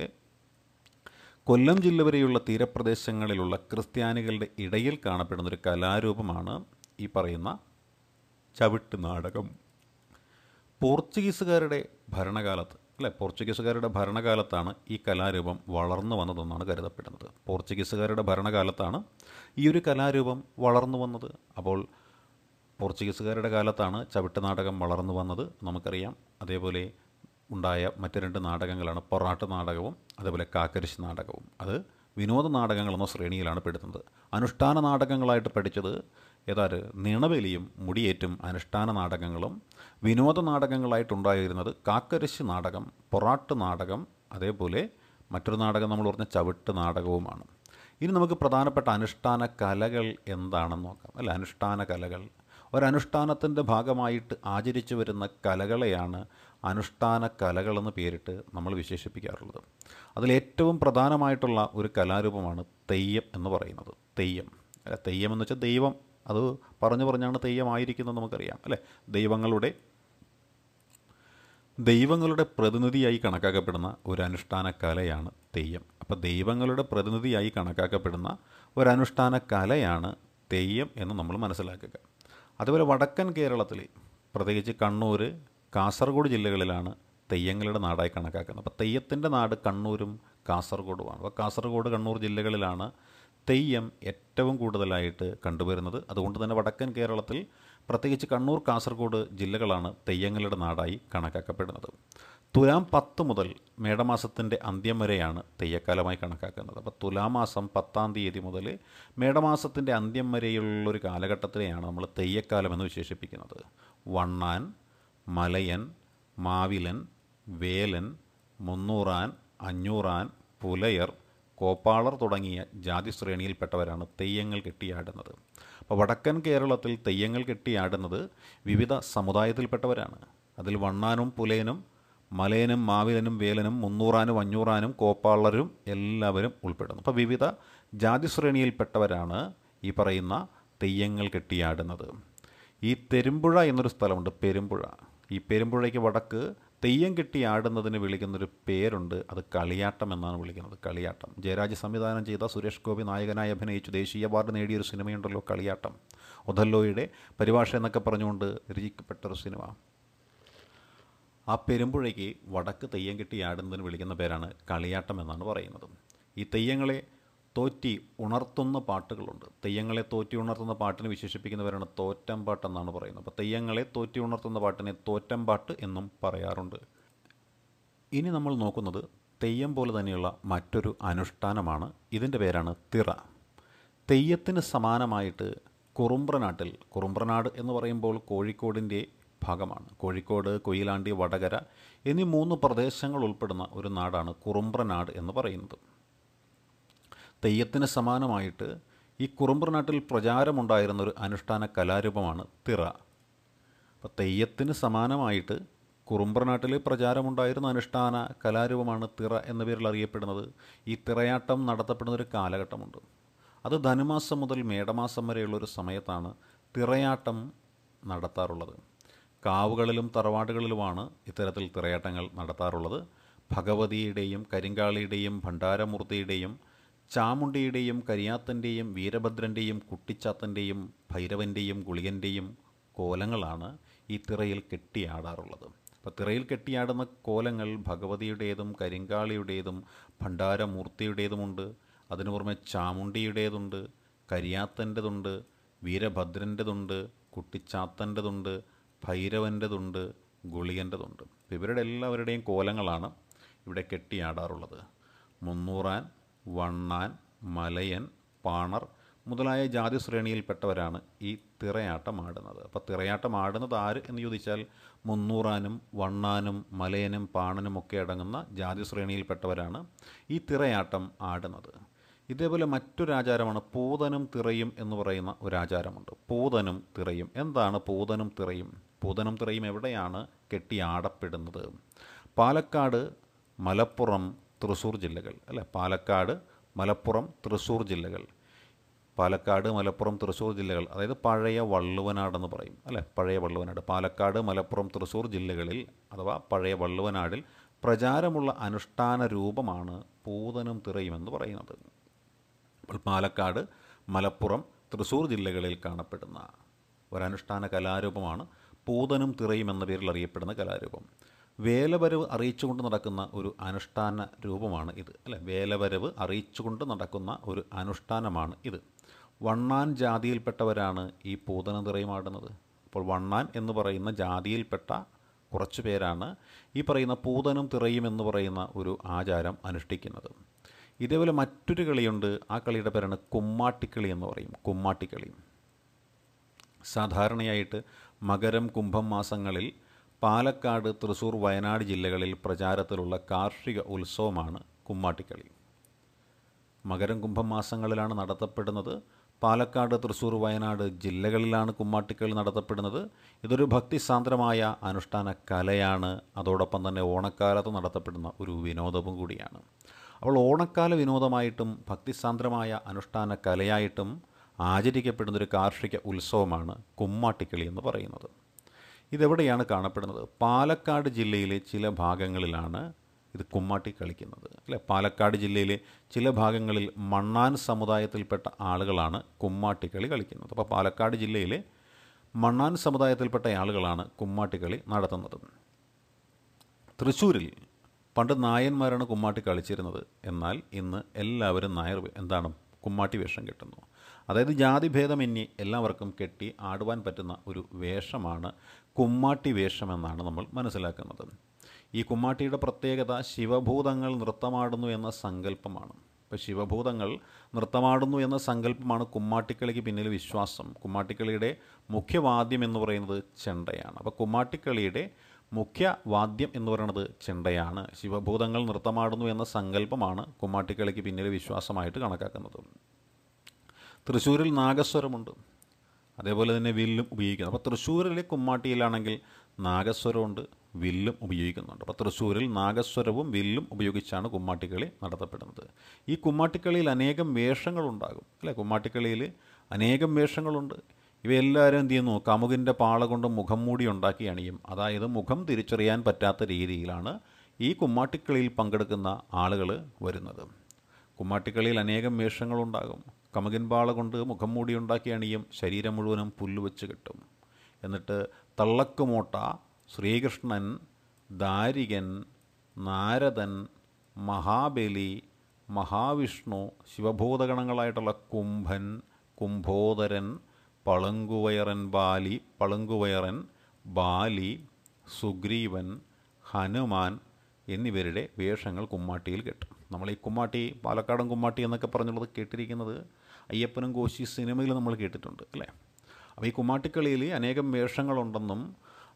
കൊല്ലം ജില്ല വരെയുള്ള തീരപ്രദേശങ്ങളിലുള്ള ക്രിസ്ത്യാനികളുടെ ഇടയിൽ കാണപ്പെടുന്ന ഒരു കലാരൂപമാണ് ഈ പറയുന്ന ചവിട്ട് നാടകം പോർച്ചുഗീസുകാരുടെ ഭരണകാലത്ത് അല്ലെ പോർച്ചുഗീസുകാരുടെ ഭരണകാലത്താണ് ഈ കലാരൂപം വളർന്നു വന്നതെന്നാണ് കരുതപ്പെടുന്നത് പോർച്ചുഗീസുകാരുടെ ഭരണകാലത്താണ് ഈ ഒരു കലാരൂപം വളർന്നു വന്നത് അപ്പോൾ പോർച്ചുഗീസുകാരുടെ കാലത്താണ് ചവിട്ട് നാടകം വളർന്നു വന്നത് നമുക്കറിയാം അതേപോലെ ഉണ്ടായ മറ്റു രണ്ട് നാടകങ്ങളാണ് പൊറാട്ട് നാടകവും അതേപോലെ കാക്കരിശ് നാടകവും അത് വിനോദ നാടകങ്ങൾ എന്ന ശ്രേണിയിലാണ് പെടുന്നത് അനുഷ്ഠാന നാടകങ്ങളായിട്ട് പഠിച്ചത് ഏതാണ്ട് നിണവലിയും മുടിയേറ്റും അനുഷ്ഠാന നാടകങ്ങളും വിനോദ നാടകങ്ങളായിട്ടുണ്ടായിരുന്നത് കാക്കരശ് നാടകം പൊറാട്ട് നാടകം അതേപോലെ മറ്റൊരു നാടകം നമ്മൾ പറഞ്ഞ ചവിട്ട് നാടകവുമാണ് ഇനി നമുക്ക് പ്രധാനപ്പെട്ട അനുഷ്ഠാന കലകൾ എന്താണെന്ന് നോക്കാം അല്ല അനുഷ്ഠാന കലകൾ ഒരനുഷ്ഠാനത്തിൻ്റെ ഭാഗമായിട്ട് ആചരിച്ചു വരുന്ന കലകളെയാണ് അനുഷ്ഠാന കലകളെന്ന് പേരിട്ട് നമ്മൾ വിശേഷിപ്പിക്കാറുള്ളത് അതിലേറ്റവും പ്രധാനമായിട്ടുള്ള ഒരു കലാരൂപമാണ് തെയ്യം എന്ന് പറയുന്നത് തെയ്യം അല്ല തെയ്യം എന്ന് വെച്ചാൽ ദൈവം അത് പറഞ്ഞു പറഞ്ഞാണ് തെയ്യമായിരിക്കുന്നത് നമുക്കറിയാം അല്ലേ ദൈവങ്ങളുടെ ദൈവങ്ങളുടെ പ്രതിനിധിയായി കണക്കാക്കപ്പെടുന്ന ഒരു അനുഷ്ഠാന കലയാണ് തെയ്യം അപ്പോൾ ദൈവങ്ങളുടെ പ്രതിനിധിയായി കണക്കാക്കപ്പെടുന്ന ഒരു കലയാണ് തെയ്യം എന്ന് നമ്മൾ മനസ്സിലാക്കുക അതുപോലെ വടക്കൻ കേരളത്തിലെ പ്രത്യേകിച്ച് കണ്ണൂർ കാസർഗോഡ് ജില്ലകളിലാണ് തെയ്യങ്ങളുടെ നാടായി കണക്കാക്കുന്നത് അപ്പോൾ തെയ്യത്തിൻ്റെ നാട് കണ്ണൂരും കാസർഗോഡുമാണ് അപ്പോൾ കാസർഗോഡ് കണ്ണൂർ ജില്ലകളിലാണ് തെയ്യം ഏറ്റവും കൂടുതലായിട്ട് കണ്ടുവരുന്നത് അതുകൊണ്ട് തന്നെ വടക്കൻ കേരളത്തിൽ പ്രത്യേകിച്ച് കണ്ണൂർ കാസർഗോഡ് ജില്ലകളാണ് തെയ്യങ്ങളുടെ നാടായി കണക്കാക്കപ്പെടുന്നത് തുലാം പത്ത് മുതൽ മേടമാസത്തിൻ്റെ അന്ത്യം വരെയാണ് തെയ്യക്കാലമായി കണക്കാക്കുന്നത് അപ്പോൾ തുലാമാസം പത്താം തീയതി മുതൽ മേടമാസത്തിൻ്റെ അന്ത്യം വരെയുള്ളൊരു കാലഘട്ടത്തിനെയാണ് നമ്മൾ തെയ്യക്കാലം എന്ന് വിശേഷിപ്പിക്കുന്നത് വണ്ണാൻ മലയൻ മാവിലൻ വേലൻ മുന്നൂറാൻ അഞ്ഞൂറാൻ പുലയർ കോപ്പാളർ തുടങ്ങിയ ജാതി ശ്രേണിയിൽപ്പെട്ടവരാണ് തെയ്യങ്ങൾ കെട്ടിയാടുന്നത് അപ്പോൾ വടക്കൻ കേരളത്തിൽ തെയ്യങ്ങൾ കെട്ടിയാടുന്നത് വിവിധ സമുദായത്തിൽപ്പെട്ടവരാണ് അതിൽ വണ്ണാനും പുലേനും മലേനും മാവിലനും വേലനും മുന്നൂറാനും അഞ്ഞൂറാനും കോപ്പാളരും എല്ലാവരും ഉൾപ്പെടുന്നു അപ്പോൾ വിവിധ ജാതി ശ്രേണിയിൽപ്പെട്ടവരാണ് ഈ പറയുന്ന തെയ്യങ്ങൾ കെട്ടിയാടുന്നത് ഈ തെരുമ്പുഴ എന്നൊരു സ്ഥലമുണ്ട് പെരുമ്പുഴ ഈ പെരുമ്പുഴയ്ക്ക് വടക്ക് തെയ്യം കെട്ടി ആടുന്നതിന് വിളിക്കുന്നൊരു പേരുണ്ട് അത് കളിയാട്ടം എന്നാണ് വിളിക്കുന്നത് കളിയാട്ടം ജയരാജ് സംവിധാനം ചെയ്ത സുരേഷ് ഗോപി നായകനായി അഭിനയിച്ചു ദേശീയ അവാർഡ് നേടിയൊരു സിനിമയുണ്ടല്ലോ കളിയാട്ടം ഒഥല്ലോയുടെ പരിഭാഷ എന്നൊക്കെ പറഞ്ഞുകൊണ്ട് രചിക്കപ്പെട്ടൊരു സിനിമ ആ പെരുമ്പുഴയ്ക്ക് വടക്ക് തെയ്യം കെട്ടി ആടുന്നതിന് വിളിക്കുന്ന പേരാണ് കളിയാട്ടം എന്നാണ് പറയുന്നത് ഈ തെയ്യങ്ങളെ തോറ്റി ഉണർത്തുന്ന പാട്ടുകളുണ്ട് തെയ്യങ്ങളെ തോറ്റി ഉണർത്തുന്ന പാട്ടിനെ വിശേഷിപ്പിക്കുന്നവരാണ് തോറ്റം എന്നാണ് പറയുന്നത് അപ്പോൾ തെയ്യങ്ങളെ തോറ്റി ഉണർത്തുന്ന പാട്ടിനെ പാട്ട് എന്നും പറയാറുണ്ട് ഇനി നമ്മൾ നോക്കുന്നത് തെയ്യം പോലെ തന്നെയുള്ള മറ്റൊരു അനുഷ്ഠാനമാണ് ഇതിൻ്റെ പേരാണ് തിറ തെയ്യത്തിന് സമാനമായിട്ട് കുറുമ്പ്രനാട്ടിൽ കുറുമ്പ്രനാട് എന്ന് പറയുമ്പോൾ കോഴിക്കോടിൻ്റെ ഭാഗമാണ് കോഴിക്കോട് കൊയിലാണ്ടി വടകര എന്നീ മൂന്ന് പ്രദേശങ്ങൾ ഉൾപ്പെടുന്ന ഒരു നാടാണ് കുറുമ്പ്രനാട് എന്ന് പറയുന്നത് തെയ്യത്തിന് സമാനമായിട്ട് ഈ കുറുമ്പർനാട്ടിൽ പ്രചാരമുണ്ടായിരുന്ന ഒരു അനുഷ്ഠാന കലാരൂപമാണ് തിറ അപ്പോൾ തെയ്യത്തിന് സമാനമായിട്ട് നാട്ടിൽ പ്രചാരമുണ്ടായിരുന്ന അനുഷ്ഠാന കലാരൂപമാണ് തിറ എന്ന പേരിൽ അറിയപ്പെടുന്നത് ഈ തിറയാട്ടം നടത്തപ്പെടുന്ന ഒരു കാലഘട്ടമുണ്ട് അത് ധനുമാസം മുതൽ മേടമാസം വരെയുള്ള ഒരു സമയത്താണ് തിറയാട്ടം നടത്താറുള്ളത് കാവുകളിലും തറവാടുകളിലുമാണ് ഇത്തരത്തിൽ തിറയാട്ടങ്ങൾ നടത്താറുള്ളത് ഭഗവതിയുടെയും കരിങ്കാളിയുടെയും ഭണ്ഡാരമൂർത്തിയുടെയും ചാമുണ്ടിയുടെയും കരിയാത്തൻ്റെയും വീരഭദ്രൻ്റെയും കുട്ടിച്ചാത്തൻ്റെയും ഭൈരവൻ്റെയും ഗുളികൻ്റെയും കോലങ്ങളാണ് ഈ തിറയിൽ കെട്ടിയാടാറുള്ളത് അപ്പോൾ തിറയിൽ കെട്ടിയാടുന്ന കോലങ്ങൾ ഭഗവതിയുടേതും കരിങ്കാളിയുടേതും ഭണ്ഡാരമൂർത്തിയുടേതുമുണ്ട് അതിനു പുറമെ ചാമുണ്ടിയുടേതുണ്ട് കരിയാത്തൻ്റെതുണ്ട് വീരഭദ്രൻ്റെതുണ്ട് കുട്ടിച്ചാത്തൻ്റെതുണ്ട് ഭൈരവൻ്റെതുണ്ട് ഗുളികൻ്റെതുണ്ട് ഇവരുടെ എല്ലാവരുടെയും കോലങ്ങളാണ് ഇവിടെ കെട്ടിയാടാറുള്ളത് മുന്നൂറാൻ വണ്ണാൻ മലയൻ പാണർ മുതലായ ജാതി ശ്രേണിയിൽപ്പെട്ടവരാണ് ഈ തിറയാട്ടം ആടുന്നത് അപ്പോൾ തിറയാട്ടം ആടുന്നത് ആര് എന്ന് ചോദിച്ചാൽ മുന്നൂറാനും വണ്ണാനും മലയനും പാണനും ഒക്കെ അടങ്ങുന്ന ജാതി ശ്രേണിയിൽപ്പെട്ടവരാണ് ഈ തിറയാട്ടം ആടുന്നത് ഇതേപോലെ മറ്റൊരു ആചാരമാണ് പൂതനും തിറയും എന്ന് പറയുന്ന ഒരു ആചാരമുണ്ട് പൂതനും തിറയും എന്താണ് പൂതനും തിറയും പൂതനും തിറയും എവിടെയാണ് കെട്ടി ആടപ്പെടുന്നത് പാലക്കാട് മലപ്പുറം തൃശ്ശൂർ ജില്ലകൾ അല്ലെ പാലക്കാട് മലപ്പുറം തൃശ്ശൂർ ജില്ലകൾ പാലക്കാട് മലപ്പുറം തൃശ്ശൂർ ജില്ലകൾ അതായത് പഴയ വള്ളുവനാടെന്ന് പറയും അല്ലെ പഴയ വള്ളുവനാട് പാലക്കാട് മലപ്പുറം തൃശ്ശൂർ ജില്ലകളിൽ അഥവാ പഴയ വള്ളുവനാടിൽ പ്രചാരമുള്ള അനുഷ്ഠാന രൂപമാണ് പൂതനും തിറയുമെന്ന് പറയുന്നത് അപ്പോൾ പാലക്കാട് മലപ്പുറം തൃശ്ശൂർ ജില്ലകളിൽ കാണപ്പെടുന്ന ഒരനുഷ്ഠാന കലാരൂപമാണ് പൂതനും തിറയും എന്ന പേരിൽ അറിയപ്പെടുന്ന കലാരൂപം വേലവരവ് അറിയിച്ചുകൊണ്ട് നടക്കുന്ന ഒരു അനുഷ്ഠാന രൂപമാണ് ഇത് അല്ലെ വേലവരവ് അറിയിച്ചുകൊണ്ട് നടക്കുന്ന ഒരു അനുഷ്ഠാനമാണ് ഇത് വണ്ണാൻ ജാതിയിൽപ്പെട്ടവരാണ് ഈ പൂതന നിറയുമാടുന്നത് അപ്പോൾ വണ്ണാൻ എന്ന് പറയുന്ന ജാതിയിൽപ്പെട്ട കുറച്ച് പേരാണ് ഈ പറയുന്ന പൂതനും തിറയും എന്ന് പറയുന്ന ഒരു ആചാരം അനുഷ്ഠിക്കുന്നത് ഇതേപോലെ മറ്റൊരു കളിയുണ്ട് ആ കളിയുടെ പേരാണ് കുമ്മാട്ടിക്കളി എന്ന് പറയും കുമ്മാട്ടിക്കളി സാധാരണയായിട്ട് മകരം കുംഭം മാസങ്ങളിൽ പാലക്കാട് തൃശൂർ വയനാട് ജില്ലകളിൽ പ്രചാരത്തിലുള്ള കാർഷിക ഉത്സവമാണ് കുമ്മാട്ടിക്കളി മകരം കുംഭം മാസങ്ങളിലാണ് നടത്തപ്പെടുന്നത് പാലക്കാട് തൃശൂർ വയനാട് ജില്ലകളിലാണ് കുമ്മാട്ടിക്കളി നടത്തപ്പെടുന്നത് ഇതൊരു ഭക്തിസാന്ദ്രമായ അനുഷ്ഠാന കലയാണ് അതോടൊപ്പം തന്നെ ഓണക്കാലത്ത് നടത്തപ്പെടുന്ന ഒരു വിനോദവും കൂടിയാണ് അപ്പോൾ ഓണക്കാല വിനോദമായിട്ടും ഭക്തിസാന്ദ്രമായ അനുഷ്ഠാന കലയായിട്ടും ആചരിക്കപ്പെടുന്നൊരു കാർഷിക ഉത്സവമാണ് കുമ്മാട്ടിക്കളി എന്ന് പറയുന്നത് ഇതെവിടെയാണ് കാണപ്പെടുന്നത് പാലക്കാട് ജില്ലയിലെ ചില ഭാഗങ്ങളിലാണ് ഇത് കുമ്മാട്ടി കളിക്കുന്നത് അല്ലെ പാലക്കാട് ജില്ലയിലെ ചില ഭാഗങ്ങളിൽ മണ്ണാൻ സമുദായത്തിൽപ്പെട്ട ആളുകളാണ് കുമ്മാട്ടി കളി കളിക്കുന്നത് അപ്പോൾ പാലക്കാട് ജില്ലയിലെ മണ്ണാൻ സമുദായത്തിൽപ്പെട്ട ആളുകളാണ് കുമ്മാട്ടി കളി നടത്തുന്നത് തൃശ്ശൂരിൽ പണ്ട് നായന്മാരാണ് കുമ്മാട്ടി കളിച്ചിരുന്നത് എന്നാൽ ഇന്ന് എല്ലാവരും നായർ എന്താണ് കുമ്മാട്ടി വേഷം കെട്ടുന്നു അതായത് ജാതിഭേദമന്യേ എല്ലാവർക്കും കെട്ടി ആടുവാൻ പറ്റുന്ന ഒരു വേഷമാണ് കുമ്മാട്ടി വേഷമെന്നാണ് നമ്മൾ മനസ്സിലാക്കുന്നത് ഈ കുമ്മാട്ടിയുടെ പ്രത്യേകത ശിവഭൂതങ്ങൾ നൃത്തമാടുന്നു എന്ന സങ്കല്പമാണ് ഇപ്പോൾ ശിവഭൂതങ്ങൾ നൃത്തമാടുന്നു എന്ന സങ്കല്പമാണ് കുമ്മാട്ടിക്കളിക്ക് പിന്നിൽ വിശ്വാസം കുമ്മാട്ടിക്കളിയുടെ മുഖ്യവാദ്യം എന്ന് പറയുന്നത് ചെണ്ടയാണ് അപ്പോൾ കുമ്മാട്ടിക്കളിയുടെ മുഖ്യ വാദ്യം എന്ന് പറയുന്നത് ചെണ്ടയാണ് ശിവഭൂതങ്ങൾ നൃത്തമാടുന്നു എന്ന സങ്കല്പമാണ് കുമ്മാട്ടിക്കളിക്ക് പിന്നിൽ വിശ്വാസമായിട്ട് കണക്കാക്കുന്നത് തൃശ്ശൂരിൽ നാഗസ്വരമുണ്ട് അതേപോലെ തന്നെ വില്ലും ഉപയോഗിക്കുന്നു അപ്പോൾ തൃശ്ശൂരിലെ കുമ്മാട്ടിയിലാണെങ്കിൽ നാഗസ്വരമുണ്ട് വില്ലും ഉപയോഗിക്കുന്നുണ്ട് അപ്പോൾ തൃശ്ശൂരിൽ നാഗസ്വരവും വില്ലും ഉപയോഗിച്ചാണ് കുമ്മാട്ടിക്കളി നടത്തപ്പെടുന്നത് ഈ കുമ്മാട്ടിക്കളിയിൽ അനേകം വേഷങ്ങളുണ്ടാകും അല്ലേ കുമ്മാട്ടിക്കളിയിൽ അനേകം വേഷങ്ങളുണ്ട് ഇവയെല്ലാവരും എന്ത് ചെയ്യുന്നു കമുകിൻ്റെ പാള കൊണ്ട് മുഖം മൂടി ഉണ്ടാക്കി അണിയും അതായത് മുഖം തിരിച്ചറിയാൻ പറ്റാത്ത രീതിയിലാണ് ഈ കുമ്മാട്ടിക്കളിയിൽ പങ്കെടുക്കുന്ന ആളുകൾ വരുന്നത് കുമ്മാട്ടിക്കളിയിൽ അനേകം വേഷങ്ങളുണ്ടാകും കമകിൻപാള കൊണ്ട് മുഖം മൂടി ഉണ്ടാക്കി അണിയും ശരീരം മുഴുവനും പുല്ലുവെച്ച് കെട്ടും എന്നിട്ട് തള്ളക്കുമോട്ട ശ്രീകൃഷ്ണൻ ദാരികൻ നാരദൻ മഹാബലി മഹാവിഷ്ണു ശിവഭൂതഗണങ്ങളായിട്ടുള്ള കുംഭൻ കുംഭോദരൻ പളുങ്കുവയറൻ ബാലി പളുങ്കുവയറൻ ബാലി സുഗ്രീവൻ ഹനുമാൻ എന്നിവരുടെ വേഷങ്ങൾ കുമ്മാട്ടിയിൽ കെട്ടും നമ്മൾ ഈ കുമ്മാട്ടി പാലക്കാടൻ കുമ്മാട്ടി എന്നൊക്കെ പറഞ്ഞുള്ളത് കേട്ടിരിക്കുന്നത് അയ്യപ്പനും കോശി സിനിമയിൽ നമ്മൾ കേട്ടിട്ടുണ്ട് അല്ലേ അപ്പോൾ ഈ കുമാട്ടിക്കളിയിൽ അനേകം വേഷങ്ങളുണ്ടെന്നും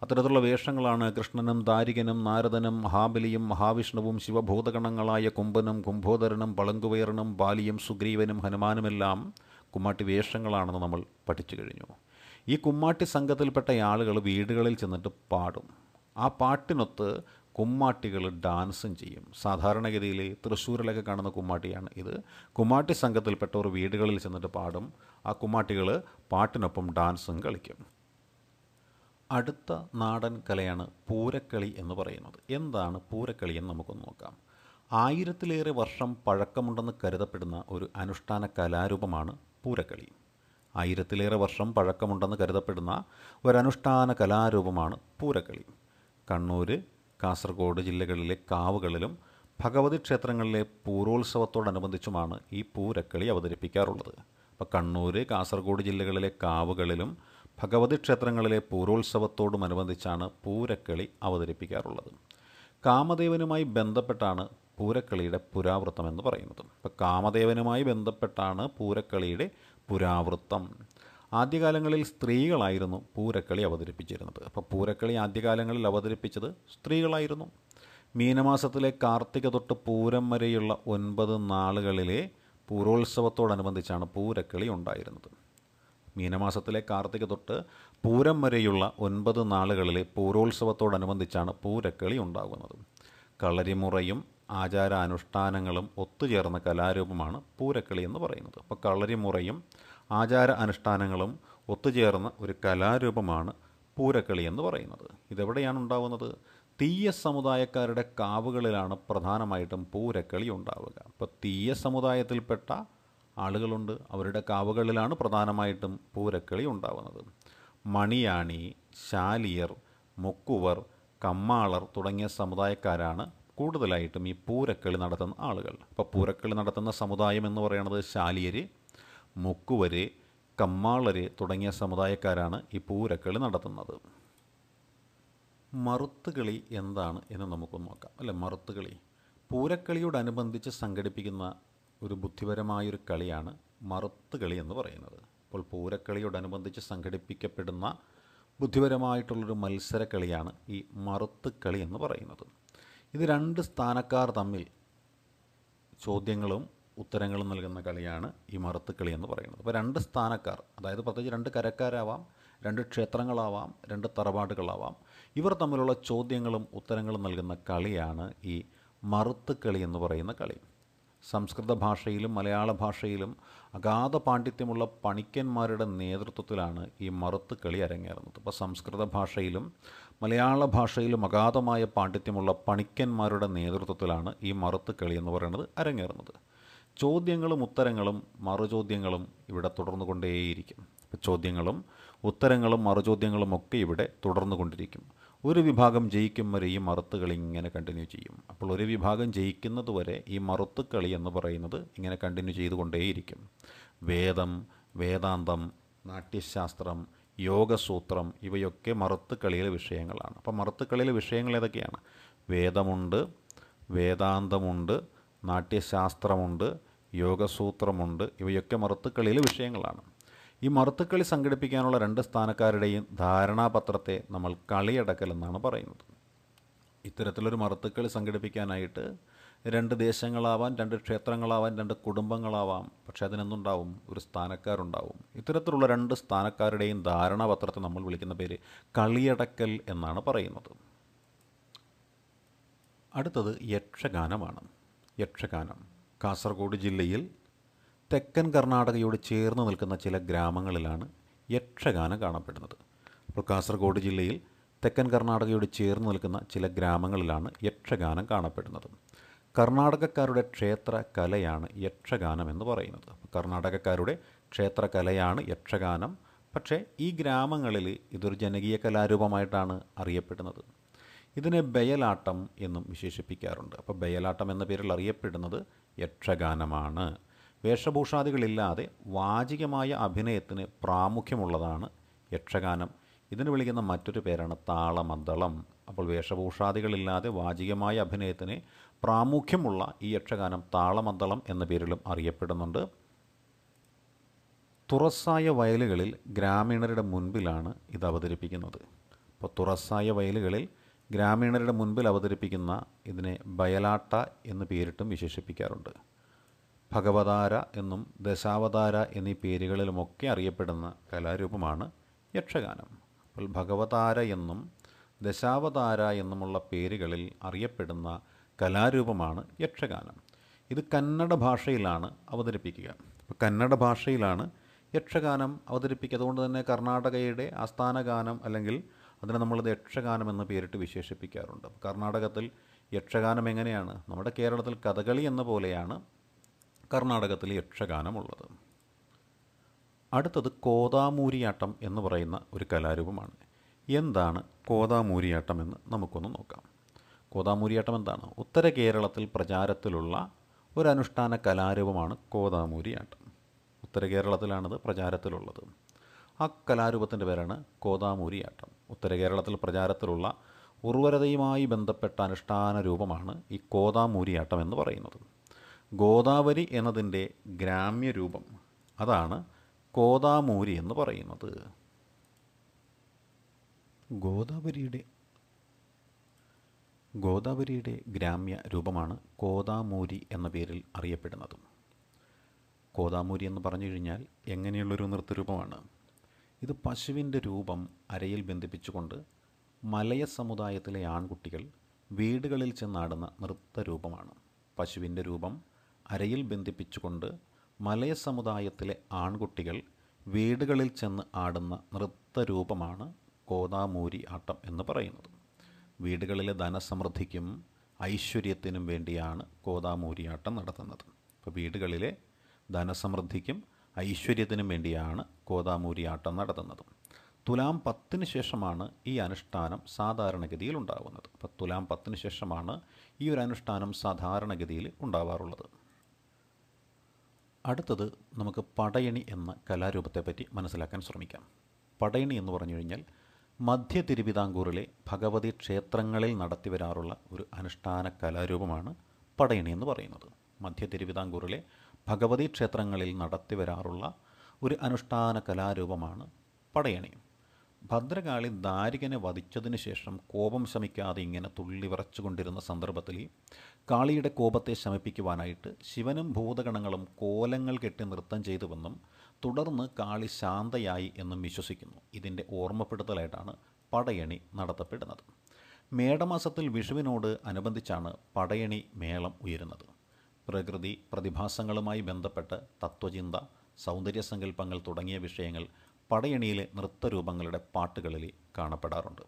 അത്തരത്തിലുള്ള വേഷങ്ങളാണ് കൃഷ്ണനും ദാരികനും നാരദനും മഹാബലിയും മഹാവിഷ്ണുവും ശിവഭൂതഗണങ്ങളായ കുംഭനും കുംഭോദരനും പളങ്കുവയറിനും ബാലിയും സുഗ്രീവനും ഹനുമാനുമെല്ലാം കുമ്മാട്ടി വേഷങ്ങളാണെന്ന് നമ്മൾ പഠിച്ചു കഴിഞ്ഞു ഈ കുമ്മാട്ടി സംഘത്തിൽപ്പെട്ട ആളുകൾ വീടുകളിൽ ചെന്നിട്ട് പാടും ആ പാട്ടിനൊത്ത് കുമ്മാട്ടികൾ ഡാൻസും ചെയ്യും സാധാരണഗതിയിൽ തൃശ്ശൂരിലൊക്കെ കാണുന്ന കുമ്മാട്ടിയാണ് ഇത് കുമ്മാട്ടി സംഘത്തിൽപ്പെട്ടവർ വീടുകളിൽ ചെന്നിട്ട് പാടും ആ കുമ്മാട്ടികൾ പാട്ടിനൊപ്പം ഡാൻസും കളിക്കും അടുത്ത നാടൻ കലയാണ് പൂരക്കളി എന്ന് പറയുന്നത് എന്താണ് പൂരക്കളി എന്ന് നമുക്കൊന്ന് നോക്കാം ആയിരത്തിലേറെ വർഷം പഴക്കമുണ്ടെന്ന് കരുതപ്പെടുന്ന ഒരു അനുഷ്ഠാന കലാരൂപമാണ് പൂരക്കളി ആയിരത്തിലേറെ വർഷം പഴക്കമുണ്ടെന്ന് കരുതപ്പെടുന്ന ഒരനുഷ്ഠാന കലാരൂപമാണ് പൂരക്കളി കണ്ണൂർ കാസർഗോഡ് ജില്ലകളിലെ കാവുകളിലും ഭഗവതി ക്ഷേത്രങ്ങളിലെ പൂരോത്സവത്തോടനുബന്ധിച്ചുമാണ് ഈ പൂരക്കളി അവതരിപ്പിക്കാറുള്ളത് അപ്പോൾ കണ്ണൂർ കാസർഗോഡ് ജില്ലകളിലെ കാവുകളിലും ഭഗവതി ക്ഷേത്രങ്ങളിലെ പൂരോത്സവത്തോടുമനുബന്ധിച്ചാണ് പൂരക്കളി അവതരിപ്പിക്കാറുള്ളത് കാമദേവനുമായി ബന്ധപ്പെട്ടാണ് പൂരക്കളിയുടെ പുരാവൃത്തം എന്ന് പറയുന്നത് അപ്പോൾ കാമദേവനുമായി ബന്ധപ്പെട്ടാണ് പൂരക്കളിയുടെ പുരാവൃത്തം ആദ്യകാലങ്ങളിൽ സ്ത്രീകളായിരുന്നു പൂരക്കളി അവതരിപ്പിച്ചിരുന്നത് അപ്പോൾ പൂരക്കളി ആദ്യകാലങ്ങളിൽ അവതരിപ്പിച്ചത് സ്ത്രീകളായിരുന്നു മീനമാസത്തിലെ കാർത്തിക തൊട്ട് പൂരം വരെയുള്ള ഒൻപത് നാളുകളിലെ പൂരോത്സവത്തോടനുബന്ധിച്ചാണ് പൂരക്കളി ഉണ്ടായിരുന്നത് മീനമാസത്തിലെ കാർത്തിക തൊട്ട് പൂരം വരെയുള്ള ഒൻപത് നാളുകളിലെ പൂരോത്സവത്തോടനുബന്ധിച്ചാണ് പൂരക്കളി ഉണ്ടാകുന്നത് കളരിമുറയും ആചാരാനുഷ്ഠാനങ്ങളും ഒത്തുചേർന്ന കലാരൂപമാണ് പൂരക്കളി എന്ന് പറയുന്നത് അപ്പോൾ കളരിമുറയും ആചാര അനുഷ്ഠാനങ്ങളും ഒത്തുചേർന്ന ഒരു കലാരൂപമാണ് പൂരക്കളി എന്ന് പറയുന്നത് ഇതെവിടെയാണ് ഉണ്ടാവുന്നത് തീയ സമുദായക്കാരുടെ കാവുകളിലാണ് പ്രധാനമായിട്ടും പൂരക്കളി ഉണ്ടാവുക അപ്പോൾ തീയ സമുദായത്തിൽപ്പെട്ട ആളുകളുണ്ട് അവരുടെ കാവുകളിലാണ് പ്രധാനമായിട്ടും പൂരക്കളി ഉണ്ടാവുന്നത് മണിയാണി ശാലിയർ മുക്കുവർ കമ്മാളർ തുടങ്ങിയ സമുദായക്കാരാണ് കൂടുതലായിട്ടും ഈ പൂരക്കളി നടത്തുന്ന ആളുകൾ അപ്പോൾ പൂരക്കളി നടത്തുന്ന സമുദായം എന്ന് പറയുന്നത് ശാലിയർ മൊക്കുവരെ കമ്മാളരെ തുടങ്ങിയ സമുദായക്കാരാണ് ഈ പൂരക്കളി നടത്തുന്നത് മറുത്തുകളി എന്താണ് എന്ന് നമുക്ക് നോക്കാം അല്ലെ മറുത്തുകളി പൂരക്കളിയോടനുബന്ധിച്ച് സംഘടിപ്പിക്കുന്ന ഒരു ബുദ്ധിപരമായൊരു കളിയാണ് മറുത്തുകളി എന്ന് പറയുന്നത് അപ്പോൾ പൂരക്കളിയോടനുബന്ധിച്ച് സംഘടിപ്പിക്കപ്പെടുന്ന ബുദ്ധിപരമായിട്ടുള്ളൊരു മത്സരക്കളിയാണ് ഈ മറുത്തുകളി എന്ന് പറയുന്നത് ഇത് രണ്ട് സ്ഥാനക്കാർ തമ്മിൽ ചോദ്യങ്ങളും ഉത്തരങ്ങളും നൽകുന്ന കളിയാണ് ഈ മറുത്തുക്കളി എന്ന് പറയുന്നത് അപ്പോൾ രണ്ട് സ്ഥാനക്കാർ അതായത് പ്രത്യേകിച്ച് രണ്ട് കരക്കാരാവാം രണ്ട് ക്ഷേത്രങ്ങളാവാം രണ്ട് തറവാടുകളാവാം ഇവർ തമ്മിലുള്ള ചോദ്യങ്ങളും ഉത്തരങ്ങളും നൽകുന്ന കളിയാണ് ഈ മറുത്തുക്കളി എന്ന് പറയുന്ന കളി സംസ്കൃത ഭാഷയിലും മലയാള ഭാഷയിലും അഗാധ പാണ്ഡിത്യമുള്ള പണിക്കന്മാരുടെ നേതൃത്വത്തിലാണ് ഈ മറുത്തുകളി അരങ്ങേറുന്നത് അപ്പോൾ സംസ്കൃത ഭാഷയിലും മലയാള ഭാഷയിലും അഗാധമായ പാണ്ഡിത്യമുള്ള പണിക്കന്മാരുടെ നേതൃത്വത്തിലാണ് ഈ മറുത്തുകളി എന്ന് പറയുന്നത് അരങ്ങേറുന്നത് ചോദ്യങ്ങളും ഉത്തരങ്ങളും മറുചോദ്യങ്ങളും ഇവിടെ തുടർന്നു കൊണ്ടേയിരിക്കും ചോദ്യങ്ങളും ഉത്തരങ്ങളും മറുചോദ്യങ്ങളും ഒക്കെ ഇവിടെ തുടർന്നു കൊണ്ടിരിക്കും ഒരു വിഭാഗം ജയിക്കും വരെ ഈ മറുത്തുകൾ ഇങ്ങനെ കണ്ടിന്യൂ ചെയ്യും അപ്പോൾ ഒരു വിഭാഗം ജയിക്കുന്നത് വരെ ഈ മറുത്തുക്കളി എന്ന് പറയുന്നത് ഇങ്ങനെ കണ്ടിന്യൂ ചെയ്തുകൊണ്ടേയിരിക്കും വേദം വേദാന്തം നാട്യശാസ്ത്രം യോഗസൂത്രം ഇവയൊക്കെ മറുത്തുക്കളിയിലെ വിഷയങ്ങളാണ് അപ്പോൾ മറുത്തുക്കളിയിലെ വിഷയങ്ങൾ ഏതൊക്കെയാണ് വേദമുണ്ട് വേദാന്തമുണ്ട് നാട്യശാസ്ത്രമുണ്ട് യോഗസൂത്രമുണ്ട് ഇവയൊക്കെ മറുത്തുക്കളിയിലെ വിഷയങ്ങളാണ് ഈ മറുത്തുക്കളി സംഘടിപ്പിക്കാനുള്ള രണ്ട് സ്ഥാനക്കാരുടെയും ധാരണാപത്രത്തെ നമ്മൾ കളിയടക്കൽ എന്നാണ് പറയുന്നത് ഇത്തരത്തിലൊരു മറുത്തുക്കളി സംഘടിപ്പിക്കാനായിട്ട് രണ്ട് ദേശങ്ങളാവാം രണ്ട് ക്ഷേത്രങ്ങളാവാം രണ്ട് കുടുംബങ്ങളാവാം പക്ഷേ അതിനെന്തുണ്ടാവും ഒരു സ്ഥാനക്കാരുണ്ടാവും ഇത്തരത്തിലുള്ള രണ്ട് സ്ഥാനക്കാരുടെയും ധാരണാപത്രത്തെ നമ്മൾ വിളിക്കുന്ന പേര് കളിയടക്കൽ എന്നാണ് പറയുന്നത് അടുത്തത് യക്ഷഗാനമാണ് യക്ഷഗാനം കാസർഗോഡ് ജില്ലയിൽ തെക്കൻ കർണാടകയോട് ചേർന്ന് നിൽക്കുന്ന ചില ഗ്രാമങ്ങളിലാണ് യക്ഷഗാനം കാണപ്പെടുന്നത് അപ്പോൾ കാസർഗോഡ് ജില്ലയിൽ തെക്കൻ കർണാടകയോട് ചേർന്ന് നിൽക്കുന്ന ചില ഗ്രാമങ്ങളിലാണ് യക്ഷഗാനം കാണപ്പെടുന്നത് കർണാടകക്കാരുടെ ക്ഷേത്ര കലയാണ് യക്ഷഗാനം എന്ന് പറയുന്നത് കർണാടകക്കാരുടെ ക്ഷേത്ര കലയാണ് യക്ഷഗാനം പക്ഷേ ഈ ഗ്രാമങ്ങളിൽ ഇതൊരു ജനകീയ കലാരൂപമായിട്ടാണ് അറിയപ്പെടുന്നത് ഇതിനെ ബയലാട്ടം എന്നും വിശേഷിപ്പിക്കാറുണ്ട് അപ്പോൾ ബയലാട്ടം എന്ന പേരിൽ അറിയപ്പെടുന്നത് യക്ഷഗാനമാണ് വേഷഭൂഷാദികളില്ലാതെ വാചികമായ അഭിനയത്തിന് പ്രാമുഖ്യമുള്ളതാണ് യക്ഷഗാനം ഇതിന് വിളിക്കുന്ന മറ്റൊരു പേരാണ് താളമന്ദളം അപ്പോൾ വേഷഭൂഷാദികളില്ലാതെ വാചികമായ അഭിനയത്തിന് പ്രാമുഖ്യമുള്ള ഈ യക്ഷഗാനം താളമന്ദളം എന്ന പേരിലും അറിയപ്പെടുന്നുണ്ട് തുറസ്സായ വയലുകളിൽ ഗ്രാമീണരുടെ മുൻപിലാണ് ഇത് അവതരിപ്പിക്കുന്നത് അപ്പോൾ തുറസ്സായ വയലുകളിൽ ഗ്രാമീണരുടെ മുൻപിൽ അവതരിപ്പിക്കുന്ന ഇതിനെ ബയലാട്ട എന്ന് പേരിട്ടും വിശേഷിപ്പിക്കാറുണ്ട് ഭഗവതാര എന്നും ദശാവതാര എന്നീ പേരുകളിലുമൊക്കെ അറിയപ്പെടുന്ന കലാരൂപമാണ് യക്ഷഗാനം അപ്പോൾ ഭഗവതാര എന്നും ദശാവതാര എന്നുമുള്ള പേരുകളിൽ അറിയപ്പെടുന്ന കലാരൂപമാണ് യക്ഷഗാനം ഇത് കന്നഡ ഭാഷയിലാണ് അവതരിപ്പിക്കുക അപ്പോൾ കന്നഡ ഭാഷയിലാണ് യക്ഷഗാനം അവതരിപ്പിക്കുക അതുകൊണ്ട് തന്നെ കർണാടകയുടെ ആസ്ഥാന ഗാനം അല്ലെങ്കിൽ അതിനെ നമ്മൾ യക്ഷഗാനം എന്ന് പേരിട്ട് വിശേഷിപ്പിക്കാറുണ്ട് കർണാടകത്തിൽ യക്ഷഗാനം എങ്ങനെയാണ് നമ്മുടെ കേരളത്തിൽ കഥകളി എന്ന പോലെയാണ് കർണാടകത്തിൽ യക്ഷഗാനമുള്ളത് അടുത്തത് കോതാമൂരിയാട്ടം എന്ന് പറയുന്ന ഒരു കലാരൂപമാണ് എന്താണ് കോതാമൂരിയാട്ടം എന്ന് നമുക്കൊന്ന് നോക്കാം കോതാമൂരിയാട്ടം എന്താണ് ഉത്തര കേരളത്തിൽ പ്രചാരത്തിലുള്ള ഒരു അനുഷ്ഠാന കലാരൂപമാണ് കോതാമൂരിയാട്ടം ഉത്തര കേരളത്തിലാണിത് പ്രചാരത്തിലുള്ളത് ആ കലാരൂപത്തിൻ്റെ പേരാണ് കോതാമൂരിയാട്ടം ഉത്തര കേരളത്തിൽ പ്രചാരത്തിലുള്ള ഉർവരതയുമായി ബന്ധപ്പെട്ട അനുഷ്ഠാന രൂപമാണ് ഈ കോതാമൂരിയാട്ടം എന്ന് പറയുന്നത് ഗോദാവരി എന്നതിൻ്റെ ഗ്രാമ്യ രൂപം അതാണ് കോതാമൂരി എന്ന് പറയുന്നത് ഗോദാവരിയുടെ ഗോദാവരിയുടെ ഗ്രാമ്യ രൂപമാണ് കോതാമൂരി എന്ന പേരിൽ അറിയപ്പെടുന്നത് കോതാമൂരി എന്ന് പറഞ്ഞു കഴിഞ്ഞാൽ എങ്ങനെയുള്ളൊരു നൃത്തരൂപമാണ് ഇത് പശുവിൻ്റെ രൂപം അരയിൽ ബന്ധിപ്പിച്ചുകൊണ്ട് മലയ സമുദായത്തിലെ ആൺകുട്ടികൾ വീടുകളിൽ ചെന്നാടുന്ന നൃത്തരൂപമാണ് പശുവിൻ്റെ രൂപം അരയിൽ ബന്ധിപ്പിച്ചുകൊണ്ട് മലയ സമുദായത്തിലെ ആൺകുട്ടികൾ വീടുകളിൽ ചെന്ന് ആടുന്ന നൃത്തരൂപമാണ് കോതാമൂരി ആട്ടം എന്ന് പറയുന്നത് വീടുകളിലെ ധനസമൃദ്ധിക്കും ഐശ്വര്യത്തിനും വേണ്ടിയാണ് കോതാമൂരിയാട്ടം നടത്തുന്നത് അപ്പോൾ വീടുകളിലെ ധനസമൃദ്ധിക്കും ഐശ്വര്യത്തിനും വേണ്ടിയാണ് ആട്ടം നടത്തുന്നത് തുലാം പത്തിന് ശേഷമാണ് ഈ അനുഷ്ഠാനം സാധാരണഗതിയിൽ ഉണ്ടാകുന്നത് അപ്പം തുലാം പത്തിന് ശേഷമാണ് ഈ ഒരു അനുഷ്ഠാനം സാധാരണഗതിയിൽ ഉണ്ടാവാറുള്ളത് അടുത്തത് നമുക്ക് പടയണി എന്ന കലാരൂപത്തെപ്പറ്റി മനസ്സിലാക്കാൻ ശ്രമിക്കാം പടയണി എന്ന് പറഞ്ഞു കഴിഞ്ഞാൽ മധ്യ തിരുവിതാംകൂറിലെ ഭഗവതി ക്ഷേത്രങ്ങളിൽ വരാറുള്ള ഒരു അനുഷ്ഠാന കലാരൂപമാണ് പടയണി എന്ന് പറയുന്നത് മധ്യ തിരുവിതാംകൂറിലെ ഭഗവതി ക്ഷേത്രങ്ങളിൽ വരാറുള്ള ഒരു അനുഷ്ഠാന കലാരൂപമാണ് പടയണി ഭദ്രകാളി ദാരികനെ വധിച്ചതിന് ശേഷം കോപം ശമിക്കാതെ ഇങ്ങനെ തുള്ളി വിറച്ചുകൊണ്ടിരുന്ന സന്ദർഭത്തിൽ കാളിയുടെ കോപത്തെ ശമിപ്പിക്കുവാനായിട്ട് ശിവനും ഭൂതഗണങ്ങളും കോലങ്ങൾ കെട്ടി നൃത്തം ചെയ്തുവെന്നും തുടർന്ന് കാളി ശാന്തയായി എന്നും വിശ്വസിക്കുന്നു ഇതിൻ്റെ ഓർമ്മപ്പെടുത്തലായിട്ടാണ് പടയണി നടത്തപ്പെടുന്നത് മേടമാസത്തിൽ വിഷുവിനോട് അനുബന്ധിച്ചാണ് പടയണി മേളം ഉയരുന്നത് പ്രകൃതി പ്രതിഭാസങ്ങളുമായി ബന്ധപ്പെട്ട് തത്വചിന്ത സൗന്ദര്യസങ്കല്പങ്ങൾ തുടങ്ങിയ വിഷയങ്ങൾ പടയണിയിലെ നൃത്തരൂപങ്ങളുടെ പാട്ടുകളിൽ കാണപ്പെടാറുണ്ട്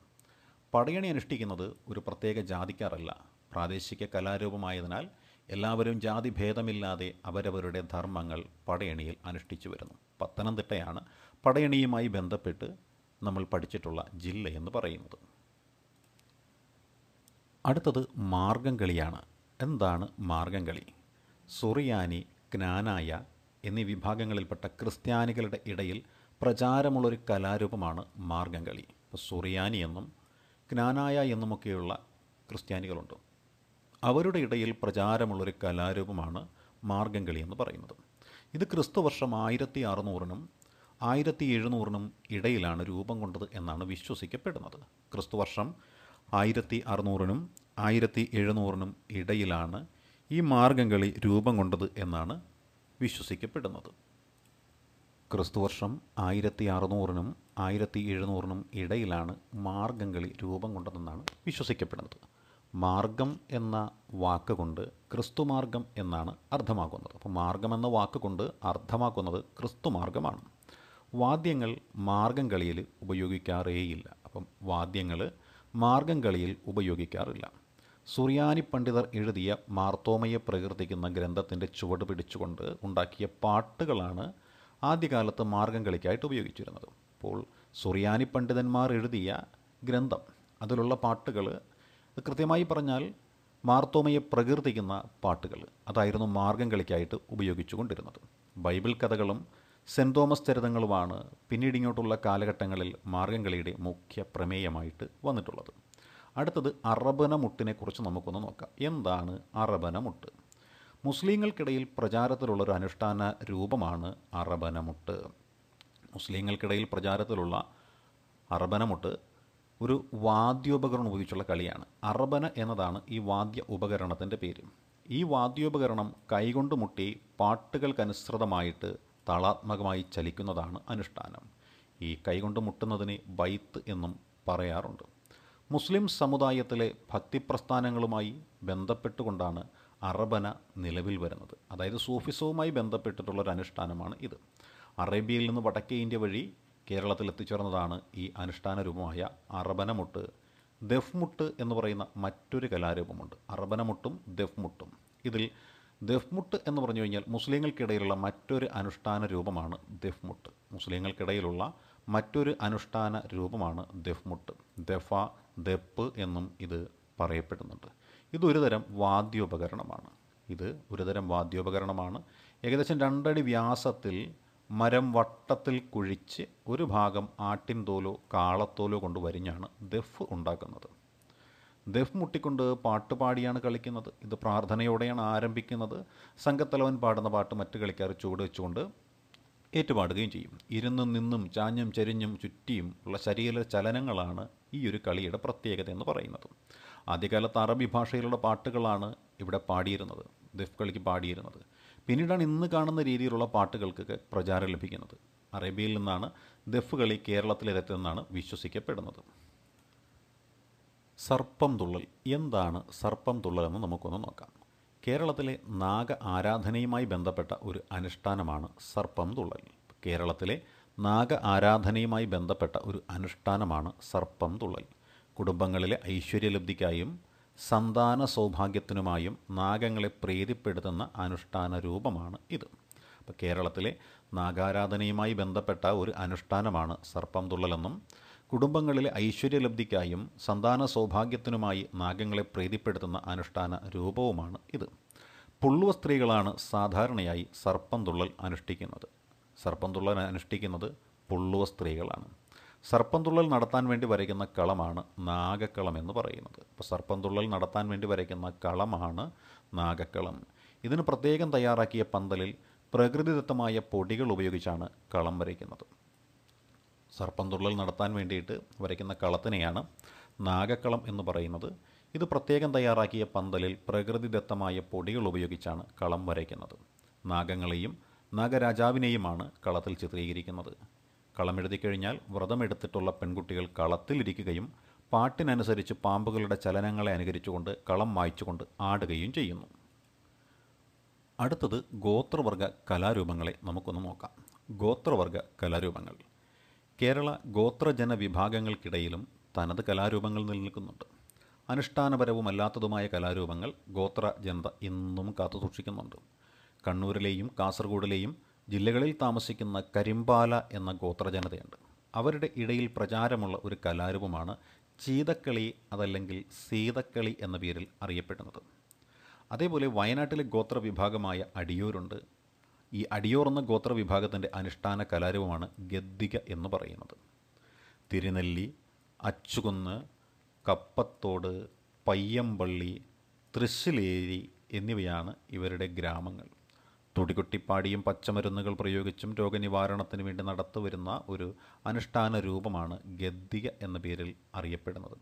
പടയണി അനുഷ്ഠിക്കുന്നത് ഒരു പ്രത്യേക ജാതിക്കാരല്ല പ്രാദേശിക കലാരൂപമായതിനാൽ എല്ലാവരും ജാതി ഭേദമില്ലാതെ അവരവരുടെ ധർമ്മങ്ങൾ പടയണിയിൽ അനുഷ്ഠിച്ചു വരുന്നു പത്തനംതിട്ടയാണ് പടയണിയുമായി ബന്ധപ്പെട്ട് നമ്മൾ പഠിച്ചിട്ടുള്ള ജില്ലയെന്ന് പറയുന്നത് അടുത്തത് മാർഗംകളിയാണ് എന്താണ് മാർഗംകളി സുറിയാനി ജ്ഞാനായ എന്നീ വിഭാഗങ്ങളിൽപ്പെട്ട ക്രിസ്ത്യാനികളുടെ ഇടയിൽ പ്രചാരമുള്ളൊരു കലാരൂപമാണ് മാർഗം കളി ഇപ്പോൾ സുറിയാനി എന്നും ജ്ഞാനായ എന്നുമൊക്കെയുള്ള ക്രിസ്ത്യാനികളുണ്ട് അവരുടെ ഇടയിൽ പ്രചാരമുള്ളൊരു കലാരൂപമാണ് മാർഗം കളി എന്ന് പറയുന്നത് ഇത് ക്രിസ്തുവർഷം ആയിരത്തി അറുന്നൂറിനും ആയിരത്തി എഴുന്നൂറിനും ഇടയിലാണ് രൂപം കൊണ്ടത് എന്നാണ് വിശ്വസിക്കപ്പെടുന്നത് ക്രിസ്തുവർഷം ആയിരത്തി അറുന്നൂറിനും ആയിരത്തി എഴുന്നൂറിനും ഇടയിലാണ് ഈ മാർഗം കളി രൂപം കൊണ്ടത് എന്നാണ് വിശ്വസിക്കപ്പെടുന്നത് ക്രിസ്തുവർഷം ആയിരത്തി അറുന്നൂറിനും ആയിരത്തി എഴുന്നൂറിനും ഇടയിലാണ് മാർഗം കളി രൂപം കൊണ്ടതെന്നാണ് വിശ്വസിക്കപ്പെടുന്നത് മാർഗം എന്ന വാക്ക് കൊണ്ട് ക്രിസ്തുമാർഗം എന്നാണ് അർത്ഥമാക്കുന്നത് അപ്പോൾ മാർഗം എന്ന വാക്ക് കൊണ്ട് അർത്ഥമാക്കുന്നത് ക്രിസ്തുമാർഗമാണ് വാദ്യങ്ങൾ മാർഗം കളിയിൽ ഉപയോഗിക്കാറേയില്ല അപ്പം വാദ്യങ്ങൾ മാർഗം കളിയിൽ ഉപയോഗിക്കാറില്ല സുറിയാനി പണ്ഡിതർ എഴുതിയ മാർത്തോമയെ പ്രകീർത്തിക്കുന്ന ഗ്രന്ഥത്തിൻ്റെ ചുവട് പിടിച്ചുകൊണ്ട് ഉണ്ടാക്കിയ പാട്ടുകളാണ് ആദ്യകാലത്ത് മാർഗം കളിക്കായിട്ട് ഉപയോഗിച്ചിരുന്നത് അപ്പോൾ സുറിയാനി പണ്ഡിതന്മാർ എഴുതിയ ഗ്രന്ഥം അതിലുള്ള പാട്ടുകൾ കൃത്യമായി പറഞ്ഞാൽ മാർത്തോമയെ പ്രകീർത്തിക്കുന്ന പാട്ടുകൾ അതായിരുന്നു മാർഗം കളിക്കായിട്ട് ഉപയോഗിച്ചുകൊണ്ടിരുന്നത് ബൈബിൾ കഥകളും സെൻറ്റ് തോമസ് ചരിതങ്ങളുമാണ് പിന്നീട് ഇങ്ങോട്ടുള്ള കാലഘട്ടങ്ങളിൽ മാർഗം കളിയുടെ മുഖ്യ പ്രമേയമായിട്ട് വന്നിട്ടുള്ളത് അടുത്തത് അറബന മുട്ടിനെക്കുറിച്ച് നമുക്കൊന്ന് നോക്കാം എന്താണ് അറബന മുട്ട് മുസ്ലിങ്ങൾക്കിടയിൽ പ്രചാരത്തിലുള്ള ഒരു അനുഷ്ഠാന രൂപമാണ് അറബന മുട്ട് മുസ്ലിങ്ങൾക്കിടയിൽ പ്രചാരത്തിലുള്ള അറബന മുട്ട് ഒരു വാദ്യോപകരണം ഉപയോഗിച്ചുള്ള കളിയാണ് അറബന എന്നതാണ് ഈ വാദ്യ ഉപകരണത്തിൻ്റെ പേര് ഈ വാദ്യോപകരണം കൈകൊണ്ട് മുട്ടി പാട്ടുകൾക്കനുസൃതമായിട്ട് താളാത്മകമായി ചലിക്കുന്നതാണ് അനുഷ്ഠാനം ഈ കൈകൊണ്ട് മുട്ടുന്നതിന് ബൈത്ത് എന്നും പറയാറുണ്ട് മുസ്ലിം സമുദായത്തിലെ ഭക്തിപ്രസ്ഥാനങ്ങളുമായി ബന്ധപ്പെട്ടുകൊണ്ടാണ് അറബന നിലവിൽ വരുന്നത് അതായത് സൂഫിസവുമായി ബന്ധപ്പെട്ടിട്ടുള്ള ഒരു അനുഷ്ഠാനമാണ് ഇത് അറേബ്യയിൽ നിന്ന് വടക്കേ ഇന്ത്യ വഴി കേരളത്തിൽ എത്തിച്ചേർന്നതാണ് ഈ അനുഷ്ഠാന രൂപമായ അറബനമുട്ട് ദഫ്മുട്ട് എന്ന് പറയുന്ന മറ്റൊരു കലാരൂപമുണ്ട് അറബനമുട്ടും ദഫ്മുട്ടും ഇതിൽ ദഫ്മുട്ട് എന്ന് പറഞ്ഞു കഴിഞ്ഞാൽ മുസ്ലിങ്ങൾക്കിടയിലുള്ള മറ്റൊരു അനുഷ്ഠാന രൂപമാണ് ദഫ്മുട്ട് മുസ്ലിങ്ങൾക്കിടയിലുള്ള മറ്റൊരു അനുഷ്ഠാന രൂപമാണ് ദഫ്മുട്ട് ദഫ ദപ്പ് എന്നും ഇത് പറയപ്പെടുന്നുണ്ട് ഇതൊരു തരം വാദ്യോപകരണമാണ് ഇത് ഒരുതരം വാദ്യോപകരണമാണ് ഏകദേശം രണ്ടടി വ്യാസത്തിൽ മരം വട്ടത്തിൽ കുഴിച്ച് ഒരു ഭാഗം ആട്ടിൻ തോലോ കാളത്തോലോ കൊണ്ട് വരിഞ്ഞാണ് ദഫ് ഉണ്ടാക്കുന്നത് ദഫ് മുട്ടിക്കൊണ്ട് പാട്ട് പാടിയാണ് കളിക്കുന്നത് ഇത് പ്രാർത്ഥനയോടെയാണ് ആരംഭിക്കുന്നത് സംഘത്തലവൻ പാടുന്ന പാട്ട് മറ്റ് കളിക്കാർ ചുവട് വെച്ചുകൊണ്ട് ഏറ്റുപാടുകയും ചെയ്യും ഇരുന്നും നിന്നും ചാഞ്ഞും ചെരിഞ്ഞും ചുറ്റിയും ഉള്ള ശരീര ചലനങ്ങളാണ് ഈ ഒരു കളിയുടെ പ്രത്യേകത എന്ന് പറയുന്നത് ആദ്യകാലത്ത് അറബി ഭാഷയിലുള്ള പാട്ടുകളാണ് ഇവിടെ പാടിയിരുന്നത് ദഫ് കളിക്ക് പാടിയിരുന്നത് പിന്നീടാണ് ഇന്ന് കാണുന്ന രീതിയിലുള്ള പാട്ടുകൾക്കൊക്കെ പ്രചാരം ലഭിക്കുന്നത് അറേബ്യയിൽ നിന്നാണ് ദഫ് കളി കേരളത്തിലെത്തുന്നതെന്നാണ് വിശ്വസിക്കപ്പെടുന്നത് സർപ്പം തുള്ളൽ എന്താണ് സർപ്പം തുള്ളൽ എന്ന് നമുക്കൊന്ന് നോക്കാം കേരളത്തിലെ നാഗ ആരാധനയുമായി ബന്ധപ്പെട്ട ഒരു അനുഷ്ഠാനമാണ് സർപ്പം തുള്ളൽ കേരളത്തിലെ നാഗ ആരാധനയുമായി ബന്ധപ്പെട്ട ഒരു അനുഷ്ഠാനമാണ് സർപ്പം തുള്ളൽ കുടുംബങ്ങളിലെ ഐശ്വര്യലബ്ധിക്കായും സന്താന സൗഭാഗ്യത്തിനുമായും നാഗങ്ങളെ പ്രീതിപ്പെടുത്തുന്ന അനുഷ്ഠാന രൂപമാണ് ഇത് അപ്പോൾ കേരളത്തിലെ നാഗാരാധനയുമായി ബന്ധപ്പെട്ട ഒരു അനുഷ്ഠാനമാണ് സർപ്പം തുള്ളലെന്നും കുടുംബങ്ങളിലെ ഐശ്വര്യലബ്ധിക്കായും സന്താന സൗഭാഗ്യത്തിനുമായി നാഗങ്ങളെ പ്രീതിപ്പെടുത്തുന്ന അനുഷ്ഠാന രൂപവുമാണ് ഇത് പുള്ളുവ സ്ത്രീകളാണ് സാധാരണയായി സർപ്പന്തുള്ളൽ അനുഷ്ഠിക്കുന്നത് സർപ്പന്തുള്ളൽ അനുഷ്ഠിക്കുന്നത് പുള്ളുവ സ്ത്രീകളാണ് സർപ്പന്തുള്ളൽ നടത്താൻ വേണ്ടി വരയ്ക്കുന്ന കളമാണ് നാഗക്കളം എന്ന് പറയുന്നത് അപ്പോൾ സർപ്പന്തുള്ളൽ നടത്താൻ വേണ്ടി വരയ്ക്കുന്ന കളമാണ് നാഗക്കളം ഇതിന് പ്രത്യേകം തയ്യാറാക്കിയ പന്തലിൽ പ്രകൃതിദത്തമായ പൊടികൾ ഉപയോഗിച്ചാണ് കളം വരയ്ക്കുന്നത് സർപ്പംതുള്ളൽ നടത്താൻ വേണ്ടിയിട്ട് വരയ്ക്കുന്ന കളത്തിനെയാണ് നാഗക്കളം എന്ന് പറയുന്നത് ഇത് പ്രത്യേകം തയ്യാറാക്കിയ പന്തലിൽ പ്രകൃതിദത്തമായ പൊടികൾ ഉപയോഗിച്ചാണ് കളം വരയ്ക്കുന്നത് നാഗങ്ങളെയും നാഗരാജാവിനെയുമാണ് കളത്തിൽ ചിത്രീകരിക്കുന്നത് കളമെഴുതി കഴിഞ്ഞാൽ വ്രതമെടുത്തിട്ടുള്ള പെൺകുട്ടികൾ കളത്തിലിരിക്കുകയും പാട്ടിനനുസരിച്ച് പാമ്പുകളുടെ ചലനങ്ങളെ അനുകരിച്ചുകൊണ്ട് കളം മായ്ച്ചുകൊണ്ട് ആടുകയും ചെയ്യുന്നു അടുത്തത് ഗോത്രവർഗ കലാരൂപങ്ങളെ നമുക്കൊന്ന് നോക്കാം ഗോത്രവർഗ കലാരൂപങ്ങൾ കേരള ഗോത്രജന വിഭാഗങ്ങൾക്കിടയിലും തനത് കലാരൂപങ്ങൾ നിലനിൽക്കുന്നുണ്ട് അനുഷ്ഠാനപരവും അല്ലാത്തതുമായ കലാരൂപങ്ങൾ ഗോത്ര ജനത ഇന്നും കാത്തു സൂക്ഷിക്കുന്നുണ്ട് കണ്ണൂരിലെയും കാസർഗോഡിലെയും ജില്ലകളിൽ താമസിക്കുന്ന കരിമ്പാല എന്ന ഗോത്രജനതയുണ്ട് അവരുടെ ഇടയിൽ പ്രചാരമുള്ള ഒരു കലാരൂപമാണ് ചീതക്കളി അതല്ലെങ്കിൽ സീതക്കളി എന്ന പേരിൽ അറിയപ്പെടുന്നത് അതേപോലെ വയനാട്ടിലെ ഗോത്രവിഭാഗമായ അടിയൂരുണ്ട് ഈ അടിയോർ എന്ന ഗോത്ര വിഭാഗത്തിൻ്റെ അനുഷ്ഠാന കലാരൂപമാണ് ഗദ്ദിക എന്ന് പറയുന്നത് തിരുനെല്ലി അച്ചുകുന്ന് കപ്പത്തോട് പയ്യമ്പള്ളി തൃശ്ശിലേരി എന്നിവയാണ് ഇവരുടെ ഗ്രാമങ്ങൾ തുടികുട്ടിപ്പാടിയും പച്ചമരുന്നുകൾ പ്രയോഗിച്ചും രോഗനിവാരണത്തിന് വേണ്ടി നടത്തുവരുന്ന ഒരു അനുഷ്ഠാന രൂപമാണ് ഗദ്ദിക എന്ന പേരിൽ അറിയപ്പെടുന്നത്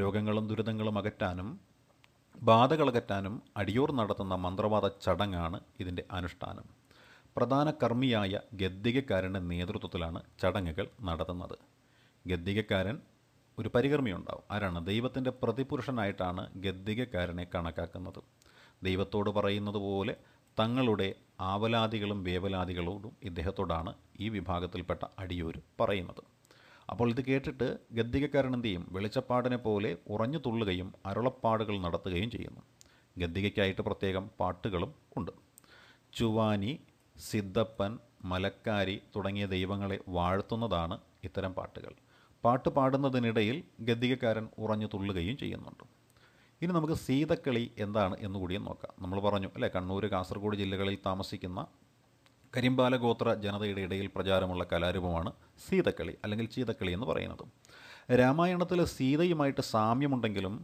രോഗങ്ങളും ദുരിതങ്ങളും അകറ്റാനും ബാധകളകറ്റാനും അകറ്റാനും അടിയോർ നടത്തുന്ന മന്ത്രവാദ ചടങ്ങാണ് ഇതിൻ്റെ അനുഷ്ഠാനം പ്രധാന കർമ്മിയായ ഗദ്ദികക്കാരൻ്റെ നേതൃത്വത്തിലാണ് ചടങ്ങുകൾ നടത്തുന്നത് ഗദ്ദികക്കാരൻ ഒരു പരികർമ്മിയുണ്ടാവും ആരാണ് ദൈവത്തിൻ്റെ പ്രതിപുരുഷനായിട്ടാണ് ഗദ്ദികക്കാരനെ കണക്കാക്കുന്നത് ദൈവത്തോട് പറയുന്നത് പോലെ തങ്ങളുടെ ആവലാദികളും വേവലാദികളോടും ഇദ്ദേഹത്തോടാണ് ഈ വിഭാഗത്തിൽപ്പെട്ട അടിയൂർ പറയുന്നത് അപ്പോൾ ഇത് കേട്ടിട്ട് ഗദ്ദികക്കാരൻ എന്ത് ചെയ്യും വെളിച്ചപ്പാടിനെ പോലെ ഉറഞ്ഞു തുള്ളുകയും അരുളപ്പാടുകൾ നടത്തുകയും ചെയ്യുന്നു ഗദ്ദികയ്ക്കായിട്ട് പ്രത്യേകം പാട്ടുകളും ഉണ്ട് ചുവാനി സിദ്ധപ്പൻ മലക്കാരി തുടങ്ങിയ ദൈവങ്ങളെ വാഴ്ത്തുന്നതാണ് ഇത്തരം പാട്ടുകൾ പാട്ട് പാടുന്നതിനിടയിൽ ഗദ്ദികക്കാരൻ ഉറഞ്ഞു തുള്ളുകയും ചെയ്യുന്നുണ്ട് ഇനി നമുക്ക് സീതക്കളി എന്താണ് എന്നുകൂടിയും നോക്കാം നമ്മൾ പറഞ്ഞു അല്ലേ കണ്ണൂർ കാസർഗോഡ് ജില്ലകളിൽ താമസിക്കുന്ന കരിമ്പാല ഗോത്ര ജനതയുടെ ഇടയിൽ പ്രചാരമുള്ള കലാരൂപമാണ് സീതക്കളി അല്ലെങ്കിൽ ചീതക്കളി എന്ന് പറയുന്നത് രാമായണത്തിലെ സീതയുമായിട്ട് സാമ്യമുണ്ടെങ്കിലും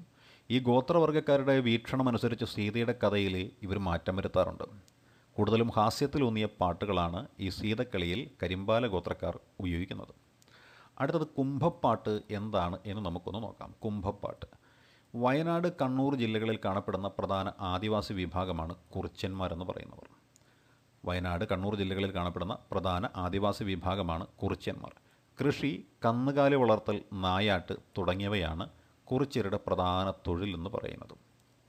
ഈ ഗോത്രവർഗ്ഗക്കാരുടെ വീക്ഷണം അനുസരിച്ച് സീതയുടെ കഥയിൽ ഇവർ മാറ്റം വരുത്താറുണ്ട് കൂടുതലും ഹാസ്യത്തിലൂന്നിയ പാട്ടുകളാണ് ഈ സീതക്കളിയിൽ കരിമ്പാല ഗോത്രക്കാർ ഉപയോഗിക്കുന്നത് അടുത്തത് കുംഭപ്പാട്ട് എന്താണ് എന്ന് നമുക്കൊന്ന് നോക്കാം കുംഭപ്പാട്ട് വയനാട് കണ്ണൂർ ജില്ലകളിൽ കാണപ്പെടുന്ന പ്രധാന ആദിവാസി വിഭാഗമാണ് കുറിച്ചന്മാരെന്ന് പറയുന്നവർ വയനാട് കണ്ണൂർ ജില്ലകളിൽ കാണപ്പെടുന്ന പ്രധാന ആദിവാസി വിഭാഗമാണ് കുറിച്ചന്മാർ കൃഷി കന്നുകാലി വളർത്തൽ നായാട്ട് തുടങ്ങിയവയാണ് കുറിച്ചരുടെ പ്രധാന തൊഴിൽ എന്ന്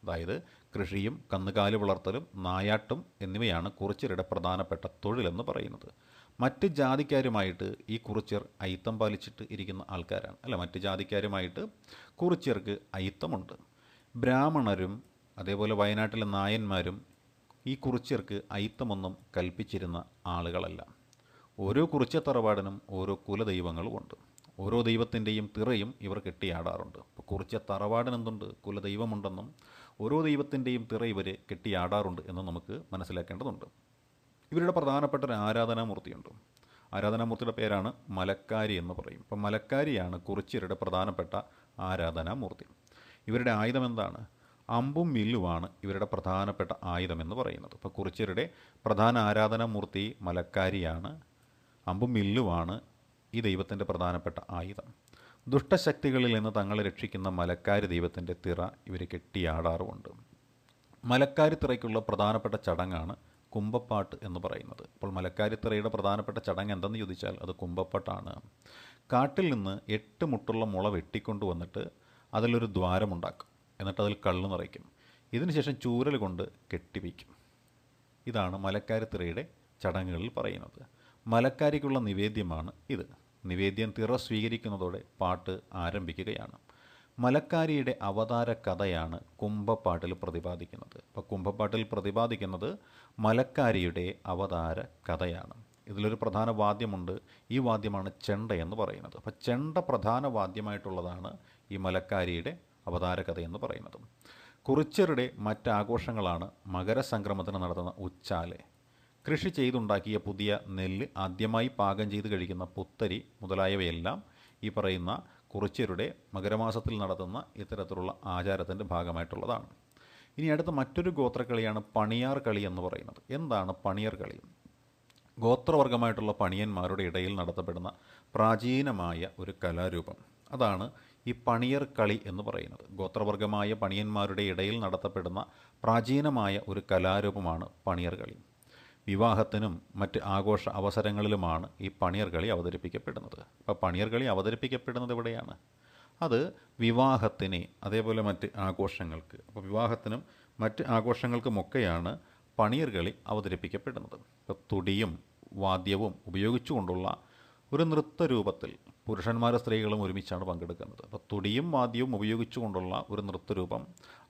അതായത് കൃഷിയും കന്നുകാലി വളർത്തലും നായാട്ടും എന്നിവയാണ് കുറിച്യരുടെ പ്രധാനപ്പെട്ട തൊഴിലെന്ന് പറയുന്നത് മറ്റ് ജാതിക്കാരുമായിട്ട് ഈ കുറിച്ചർ അയിത്തം പാലിച്ചിട്ട് ഇരിക്കുന്ന ആൾക്കാരാണ് അല്ല മറ്റ് ജാതിക്കാരുമായിട്ട് കുറിച്ചർക്ക് അയിത്തമുണ്ട് ബ്രാഹ്മണരും അതേപോലെ വയനാട്ടിലെ നായന്മാരും ഈ കുറിച്ചർക്ക് അയിത്തമൊന്നും കൽപ്പിച്ചിരുന്ന ആളുകളല്ല ഓരോ കുറിച്ച തറവാടിനും ഓരോ കുലദൈവങ്ങളുമുണ്ട് ഓരോ ദൈവത്തിൻ്റെയും തിറയും ഇവർ കെട്ടിയാടാറുണ്ട് ഇപ്പോൾ കുറിച്ച തറവാടിനെന്തുണ്ട് കുലദൈവമുണ്ടെന്നും ഓരോ ദൈവത്തിൻ്റെയും തിറ ഇവർ കെട്ടിയാടാറുണ്ട് എന്ന് നമുക്ക് മനസ്സിലാക്കേണ്ടതുണ്ട് ഇവരുടെ പ്രധാനപ്പെട്ട ഒരു ആരാധനാമൂർത്തിയുണ്ട് ആരാധനാമൂർത്തിയുടെ പേരാണ് മലക്കാരി എന്ന് പറയും അപ്പം മലക്കാരിയാണ് കുറിച്ചിരുടെ പ്രധാനപ്പെട്ട ആരാധനാമൂർത്തി ഇവരുടെ ആയുധം എന്താണ് അമ്പും വില്ലുമാണ് ഇവരുടെ പ്രധാനപ്പെട്ട ആയുധം എന്ന് പറയുന്നത് അപ്പോൾ കുറിച്യരുടെ പ്രധാന ആരാധനാമൂർത്തി മലക്കാരിയാണ് അമ്പും വില്ലുമാണ് ഈ ദൈവത്തിൻ്റെ പ്രധാനപ്പെട്ട ആയുധം ദുഷ്ടശക്തികളിൽ നിന്ന് തങ്ങളെ രക്ഷിക്കുന്ന മലക്കാരി ദൈവത്തിൻ്റെ തിറ ഇവർ കെട്ടിയാടാറുമുണ്ട് മലക്കാരിത്തിറയ്ക്കുള്ള പ്രധാനപ്പെട്ട ചടങ്ങാണ് കുമ്പപ്പാട്ട് എന്ന് പറയുന്നത് അപ്പോൾ മലക്കാരിത്തിറയുടെ പ്രധാനപ്പെട്ട ചടങ്ങ് എന്തെന്ന് ചോദിച്ചാൽ അത് കുമ്പപ്പാട്ടാണ് കാട്ടിൽ നിന്ന് എട്ട് മുട്ടുള്ള മുള വെട്ടിക്കൊണ്ട് വന്നിട്ട് അതിലൊരു ദ്വാരമുണ്ടാക്കും എന്നിട്ട് അതിൽ കള്ളു നിറയ്ക്കും ഇതിനുശേഷം ചൂരൽ കൊണ്ട് കെട്ടിവയ്ക്കും ഇതാണ് മലക്കാരിത്തിറയുടെ ചടങ്ങുകളിൽ പറയുന്നത് മലക്കാരിക്കുള്ള നിവേദ്യമാണ് ഇത് നിവേദ്യം തിറ സ്വീകരിക്കുന്നതോടെ പാട്ട് ആരംഭിക്കുകയാണ് മലക്കാരിയുടെ അവതാര കഥയാണ് കുംഭപ്പാട്ടിൽ പ്രതിപാദിക്കുന്നത് അപ്പോൾ കുംഭപ്പാട്ടിൽ പ്രതിപാദിക്കുന്നത് മലക്കാരിയുടെ അവതാര കഥയാണ് ഇതിലൊരു പ്രധാന വാദ്യമുണ്ട് ഈ വാദ്യമാണ് ചെണ്ട എന്ന് പറയുന്നത് അപ്പോൾ ചെണ്ട പ്രധാന വാദ്യമായിട്ടുള്ളതാണ് ഈ മലക്കാരിയുടെ അവതാര കഥ എന്ന് പറയുന്നത് കുറിച്യരുടെ മറ്റാഘോഷങ്ങളാണ് മകരസംക്രമത്തിന് നടത്തുന്ന ഉച്ചാലെ കൃഷി ചെയ്തുണ്ടാക്കിയ പുതിയ നെല്ല് ആദ്യമായി പാകം ചെയ്ത് കഴിക്കുന്ന പുത്തരി മുതലായവയെല്ലാം ഈ പറയുന്ന കുറിച്യരുടെ മകരമാസത്തിൽ നടത്തുന്ന ഇത്തരത്തിലുള്ള ആചാരത്തിൻ്റെ ഭാഗമായിട്ടുള്ളതാണ് ഇനി അടുത്ത മറ്റൊരു ഗോത്രക്കളിയാണ് പണിയാർ കളി എന്ന് പറയുന്നത് എന്താണ് പണിയർ കളി ഗോത്രവർഗമായിട്ടുള്ള പണിയന്മാരുടെ ഇടയിൽ നടത്തപ്പെടുന്ന പ്രാചീനമായ ഒരു കലാരൂപം അതാണ് ഈ പണിയർ കളി എന്ന് പറയുന്നത് ഗോത്രവർഗമായ പണിയന്മാരുടെ ഇടയിൽ നടത്തപ്പെടുന്ന പ്രാചീനമായ ഒരു കലാരൂപമാണ് പണിയർ കളി വിവാഹത്തിനും മറ്റ് ആഘോഷ അവസരങ്ങളിലുമാണ് ഈ പണിയർ കളി അവതരിപ്പിക്കപ്പെടുന്നത് അപ്പോൾ പണിയർ കളി അവതരിപ്പിക്കപ്പെടുന്നത് എവിടെയാണ് അത് വിവാഹത്തിന് അതേപോലെ മറ്റ് ആഘോഷങ്ങൾക്ക് അപ്പോൾ വിവാഹത്തിനും മറ്റ് ആഘോഷങ്ങൾക്കുമൊക്കെയാണ് പണിയർ കളി അവതരിപ്പിക്കപ്പെടുന്നത് ഇപ്പോൾ തുടിയും വാദ്യവും ഉപയോഗിച്ചുകൊണ്ടുള്ള ഒരു നൃത്തരൂപത്തിൽ പുരുഷന്മാരും സ്ത്രീകളും ഒരുമിച്ചാണ് പങ്കെടുക്കുന്നത് അപ്പോൾ തുടിയും വാദ്യവും ഉപയോഗിച്ചുകൊണ്ടുള്ള ഒരു നൃത്തരൂപം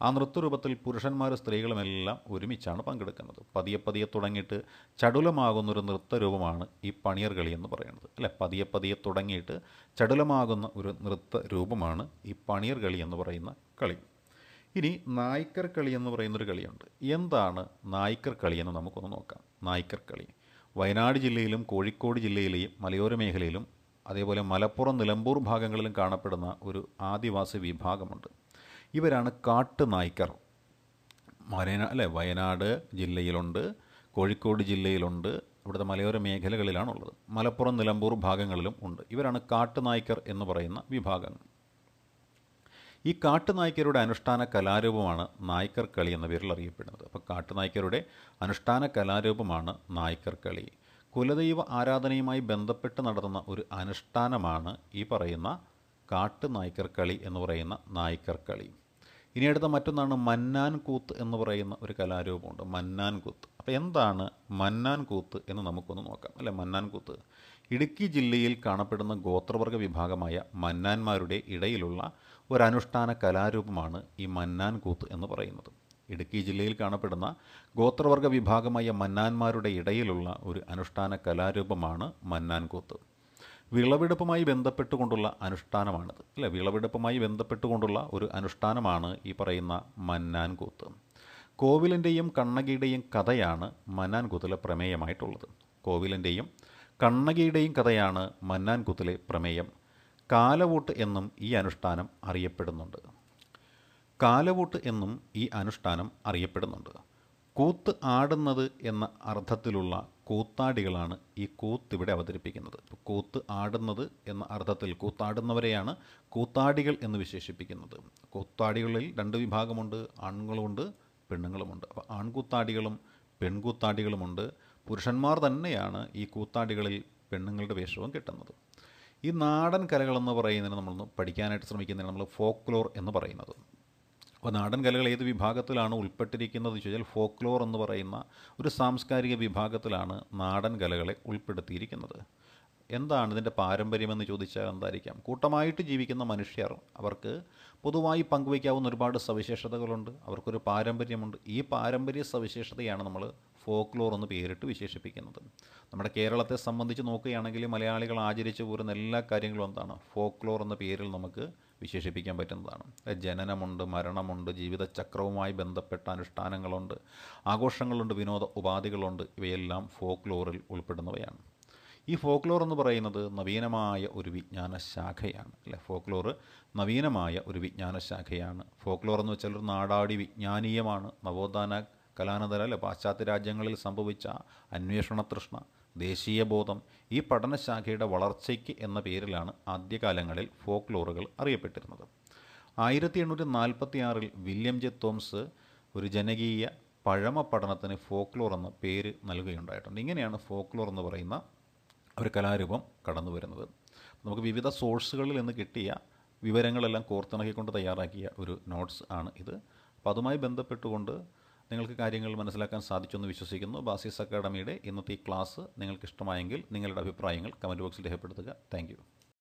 ആ നൃത്തരൂപത്തിൽ പുരുഷന്മാരും സ്ത്രീകളുമെല്ലാം ഒരുമിച്ചാണ് പങ്കെടുക്കുന്നത് പതിയെ പതിയെ തുടങ്ങിയിട്ട് ചടുലമാകുന്ന ഒരു നൃത്തരൂപമാണ് ഈ പണിയർ കളി എന്ന് പറയുന്നത് അല്ലെ പതിയെ പതിയെ തുടങ്ങിയിട്ട് ചടുലമാകുന്ന ഒരു നൃത്ത രൂപമാണ് ഈ പണിയർ കളി എന്ന് പറയുന്ന കളി ഇനി നായ്ക്കർ കളി എന്ന് പറയുന്നൊരു കളിയുണ്ട് എന്താണ് നായ്ക്കർ കളി എന്ന് നമുക്കൊന്ന് നോക്കാം നായ്ക്കർ കളി വയനാട് ജില്ലയിലും കോഴിക്കോട് ജില്ലയിലെയും മലയോര മേഖലയിലും അതേപോലെ മലപ്പുറം നിലമ്പൂർ ഭാഗങ്ങളിലും കാണപ്പെടുന്ന ഒരു ആദിവാസി വിഭാഗമുണ്ട് ഇവരാണ് കാട്ടുനായ്ക്കർ വയനാ അല്ലെ വയനാട് ജില്ലയിലുണ്ട് കോഴിക്കോട് ജില്ലയിലുണ്ട് ഇവിടുത്തെ മലയോര മേഖലകളിലാണുള്ളത് മലപ്പുറം നിലമ്പൂർ ഭാഗങ്ങളിലും ഉണ്ട് ഇവരാണ് കാട്ടുനായ്ക്കർ എന്ന് പറയുന്ന വിഭാഗങ്ങൾ ഈ കാട്ടുനായ്ക്കരുടെ അനുഷ്ഠാന കലാരൂപമാണ് നായ്ക്കർ കളി എന്ന പേരിൽ അറിയപ്പെടുന്നത് അപ്പോൾ കാട്ടുനായ്ക്കരുടെ അനുഷ്ഠാന കലാരൂപമാണ് നായ്ക്കർ കളി കുലദൈവ ആരാധനയുമായി ബന്ധപ്പെട്ട് നടത്തുന്ന ഒരു അനുഷ്ഠാനമാണ് ഈ പറയുന്ന നായ്ക്കർ കളി എന്ന് പറയുന്ന കളി ഇനി അടുത്ത മറ്റൊന്നാണ് മന്നാൻ കൂത്ത് എന്ന് പറയുന്ന ഒരു കലാരൂപമുണ്ട് മന്നാൻ കൂത്ത് അപ്പോൾ എന്താണ് മന്നാൻ കൂത്ത് എന്ന് നമുക്കൊന്ന് നോക്കാം അല്ലേ മന്നാൻ കൂത്ത് ഇടുക്കി ജില്ലയിൽ കാണപ്പെടുന്ന ഗോത്രവർഗ വിഭാഗമായ മന്നാന്മാരുടെ ഇടയിലുള്ള ഒരു അനുഷ്ഠാന കലാരൂപമാണ് ഈ മന്നാൻ കൂത്ത് എന്ന് പറയുന്നത് ഇടുക്കി ജില്ലയിൽ കാണപ്പെടുന്ന ഗോത്രവർഗ വിഭാഗമായ മന്നാന്മാരുടെ ഇടയിലുള്ള ഒരു അനുഷ്ഠാന കലാരൂപമാണ് മന്നാൻകൂത്ത് വിളവെടുപ്പുമായി ബന്ധപ്പെട്ടുകൊണ്ടുള്ള അനുഷ്ഠാനമാണിത് അല്ലെ വിളവെടുപ്പുമായി ബന്ധപ്പെട്ടുകൊണ്ടുള്ള ഒരു അനുഷ്ഠാനമാണ് ഈ പറയുന്ന മന്നാൻകൂത്ത് കോവിലിൻ്റെയും കണ്ണകിയുടെയും കഥയാണ് മന്നാൻകൂത്തിലെ പ്രമേയമായിട്ടുള്ളത് കോവിലിൻ്റെയും കണ്ണകിയുടെയും കഥയാണ് മന്നാൻകൂത്തിലെ പ്രമേയം കാലവോട്ട് എന്നും ഈ അനുഷ്ഠാനം അറിയപ്പെടുന്നുണ്ട് കാലവോട്ട് എന്നും ഈ അനുഷ്ഠാനം അറിയപ്പെടുന്നുണ്ട് കൂത്ത് ആടുന്നത് എന്ന അർത്ഥത്തിലുള്ള കൂത്താടികളാണ് ഈ കൂത്ത് ഇവിടെ അവതരിപ്പിക്കുന്നത് കൂത്ത് ആടുന്നത് എന്ന അർത്ഥത്തിൽ കൂത്താടുന്നവരെയാണ് കൂത്താടികൾ എന്ന് വിശേഷിപ്പിക്കുന്നത് കൂത്താടികളിൽ രണ്ട് വിഭാഗമുണ്ട് ആണുങ്ങളുമുണ്ട് പെണ്ണുങ്ങളുമുണ്ട് അപ്പോൾ ആൺകൂത്താടികളും പെൺകൂത്താടികളുമുണ്ട് പുരുഷന്മാർ തന്നെയാണ് ഈ കൂത്താടികളിൽ പെണ്ണുങ്ങളുടെ വേഷവും കിട്ടുന്നത് ഈ നാടൻ കലകളെന്ന് പറയുന്നതിന് നമ്മൾ പഠിക്കാനായിട്ട് ശ്രമിക്കുന്നതിന് നമ്മൾ ഫോക്ലോർ എന്ന് പറയുന്നത് അപ്പോൾ നാടൻ കലകൾ ഏത് വിഭാഗത്തിലാണ് ഉൾപ്പെട്ടിരിക്കുന്നത് ചോദിച്ചാൽ ഫോക്ലോർ എന്ന് പറയുന്ന ഒരു സാംസ്കാരിക വിഭാഗത്തിലാണ് നാടൻ കലകളെ ഉൾപ്പെടുത്തിയിരിക്കുന്നത് എന്താണ് ഇതിൻ്റെ പാരമ്പര്യമെന്ന് ചോദിച്ചാൽ എന്തായിരിക്കാം കൂട്ടമായിട്ട് ജീവിക്കുന്ന മനുഷ്യർ അവർക്ക് പൊതുവായി പങ്കുവയ്ക്കാവുന്ന ഒരുപാട് സവിശേഷതകളുണ്ട് അവർക്കൊരു പാരമ്പര്യമുണ്ട് ഈ പാരമ്പര്യ സവിശേഷതയാണ് നമ്മൾ ഫോക്ലോർ എന്ന് പേരിട്ട് വിശേഷിപ്പിക്കുന്നത് നമ്മുടെ കേരളത്തെ സംബന്ധിച്ച് നോക്കുകയാണെങ്കിൽ മലയാളികൾ ആചരിച്ചു പോരുന്ന എല്ലാ കാര്യങ്ങളും എന്താണ് ഫോക്ലോർ എന്ന പേരിൽ നമുക്ക് വിശേഷിപ്പിക്കാൻ പറ്റുന്നതാണ് ജനനമുണ്ട് മരണമുണ്ട് ജീവിതചക്രവുമായി ബന്ധപ്പെട്ട അനുഷ്ഠാനങ്ങളുണ്ട് ആഘോഷങ്ങളുണ്ട് വിനോദ ഉപാധികളുണ്ട് ഇവയെല്ലാം ഫോക്ലോറിൽ ഉൾപ്പെടുന്നവയാണ് ഈ ഫോക്ലോർ എന്ന് പറയുന്നത് നവീനമായ ഒരു വിജ്ഞാന ശാഖയാണ് അല്ലെ ഫോക്ലോർ നവീനമായ ഒരു വിജ്ഞാന ശാഖയാണ് ഫോക്ലോർ എന്ന് വെച്ചാൽ ഒരു നാടാടി വിജ്ഞാനീയമാണ് നവോത്ഥാന കലാനന്തര അല്ലെ പാശ്ചാത്യ രാജ്യങ്ങളിൽ സംഭവിച്ച അന്വേഷണ തൃഷ്ണ ദേശീയ ബോധം ഈ പഠനശാഖയുടെ വളർച്ചയ്ക്ക് എന്ന പേരിലാണ് ആദ്യകാലങ്ങളിൽ ഫോക്ലോറുകൾ അറിയപ്പെട്ടിരുന്നത് ആയിരത്തി എണ്ണൂറ്റി നാൽപ്പത്തി ആറിൽ വില്യം ജെ തോംസ് ഒരു ജനകീയ പഴമ പഠനത്തിന് ഫോക്ലോർ എന്ന പേര് നൽകുകയുണ്ടായിട്ടുണ്ട് ഇങ്ങനെയാണ് ഫോക്ലോർ എന്ന് പറയുന്ന ഒരു കലാരൂപം കടന്നു വരുന്നത് നമുക്ക് വിവിധ സോഴ്സുകളിൽ നിന്ന് കിട്ടിയ വിവരങ്ങളെല്ലാം കോർത്തിണക്കിക്കൊണ്ട് തയ്യാറാക്കിയ ഒരു നോട്ട്സ് ആണ് ഇത് അപ്പോൾ അതുമായി ബന്ധപ്പെട്ടുകൊണ്ട് നിങ്ങൾക്ക് കാര്യങ്ങൾ മനസ്സിലാക്കാൻ എന്ന് വിശ്വസിക്കുന്നു ബാസിസ് അക്കാഡമിയുടെ ഇന്നത്തെ ഈ ക്ലാസ് നിങ്ങൾക്ക് ഇഷ്ടമായെങ്കിൽ നിങ്ങളുടെ അഭിപ്രായങ്ങൾ കമൻറ്റ് ബോക്സിൽ രേഖപ്പെടുത്തുക താങ്ക്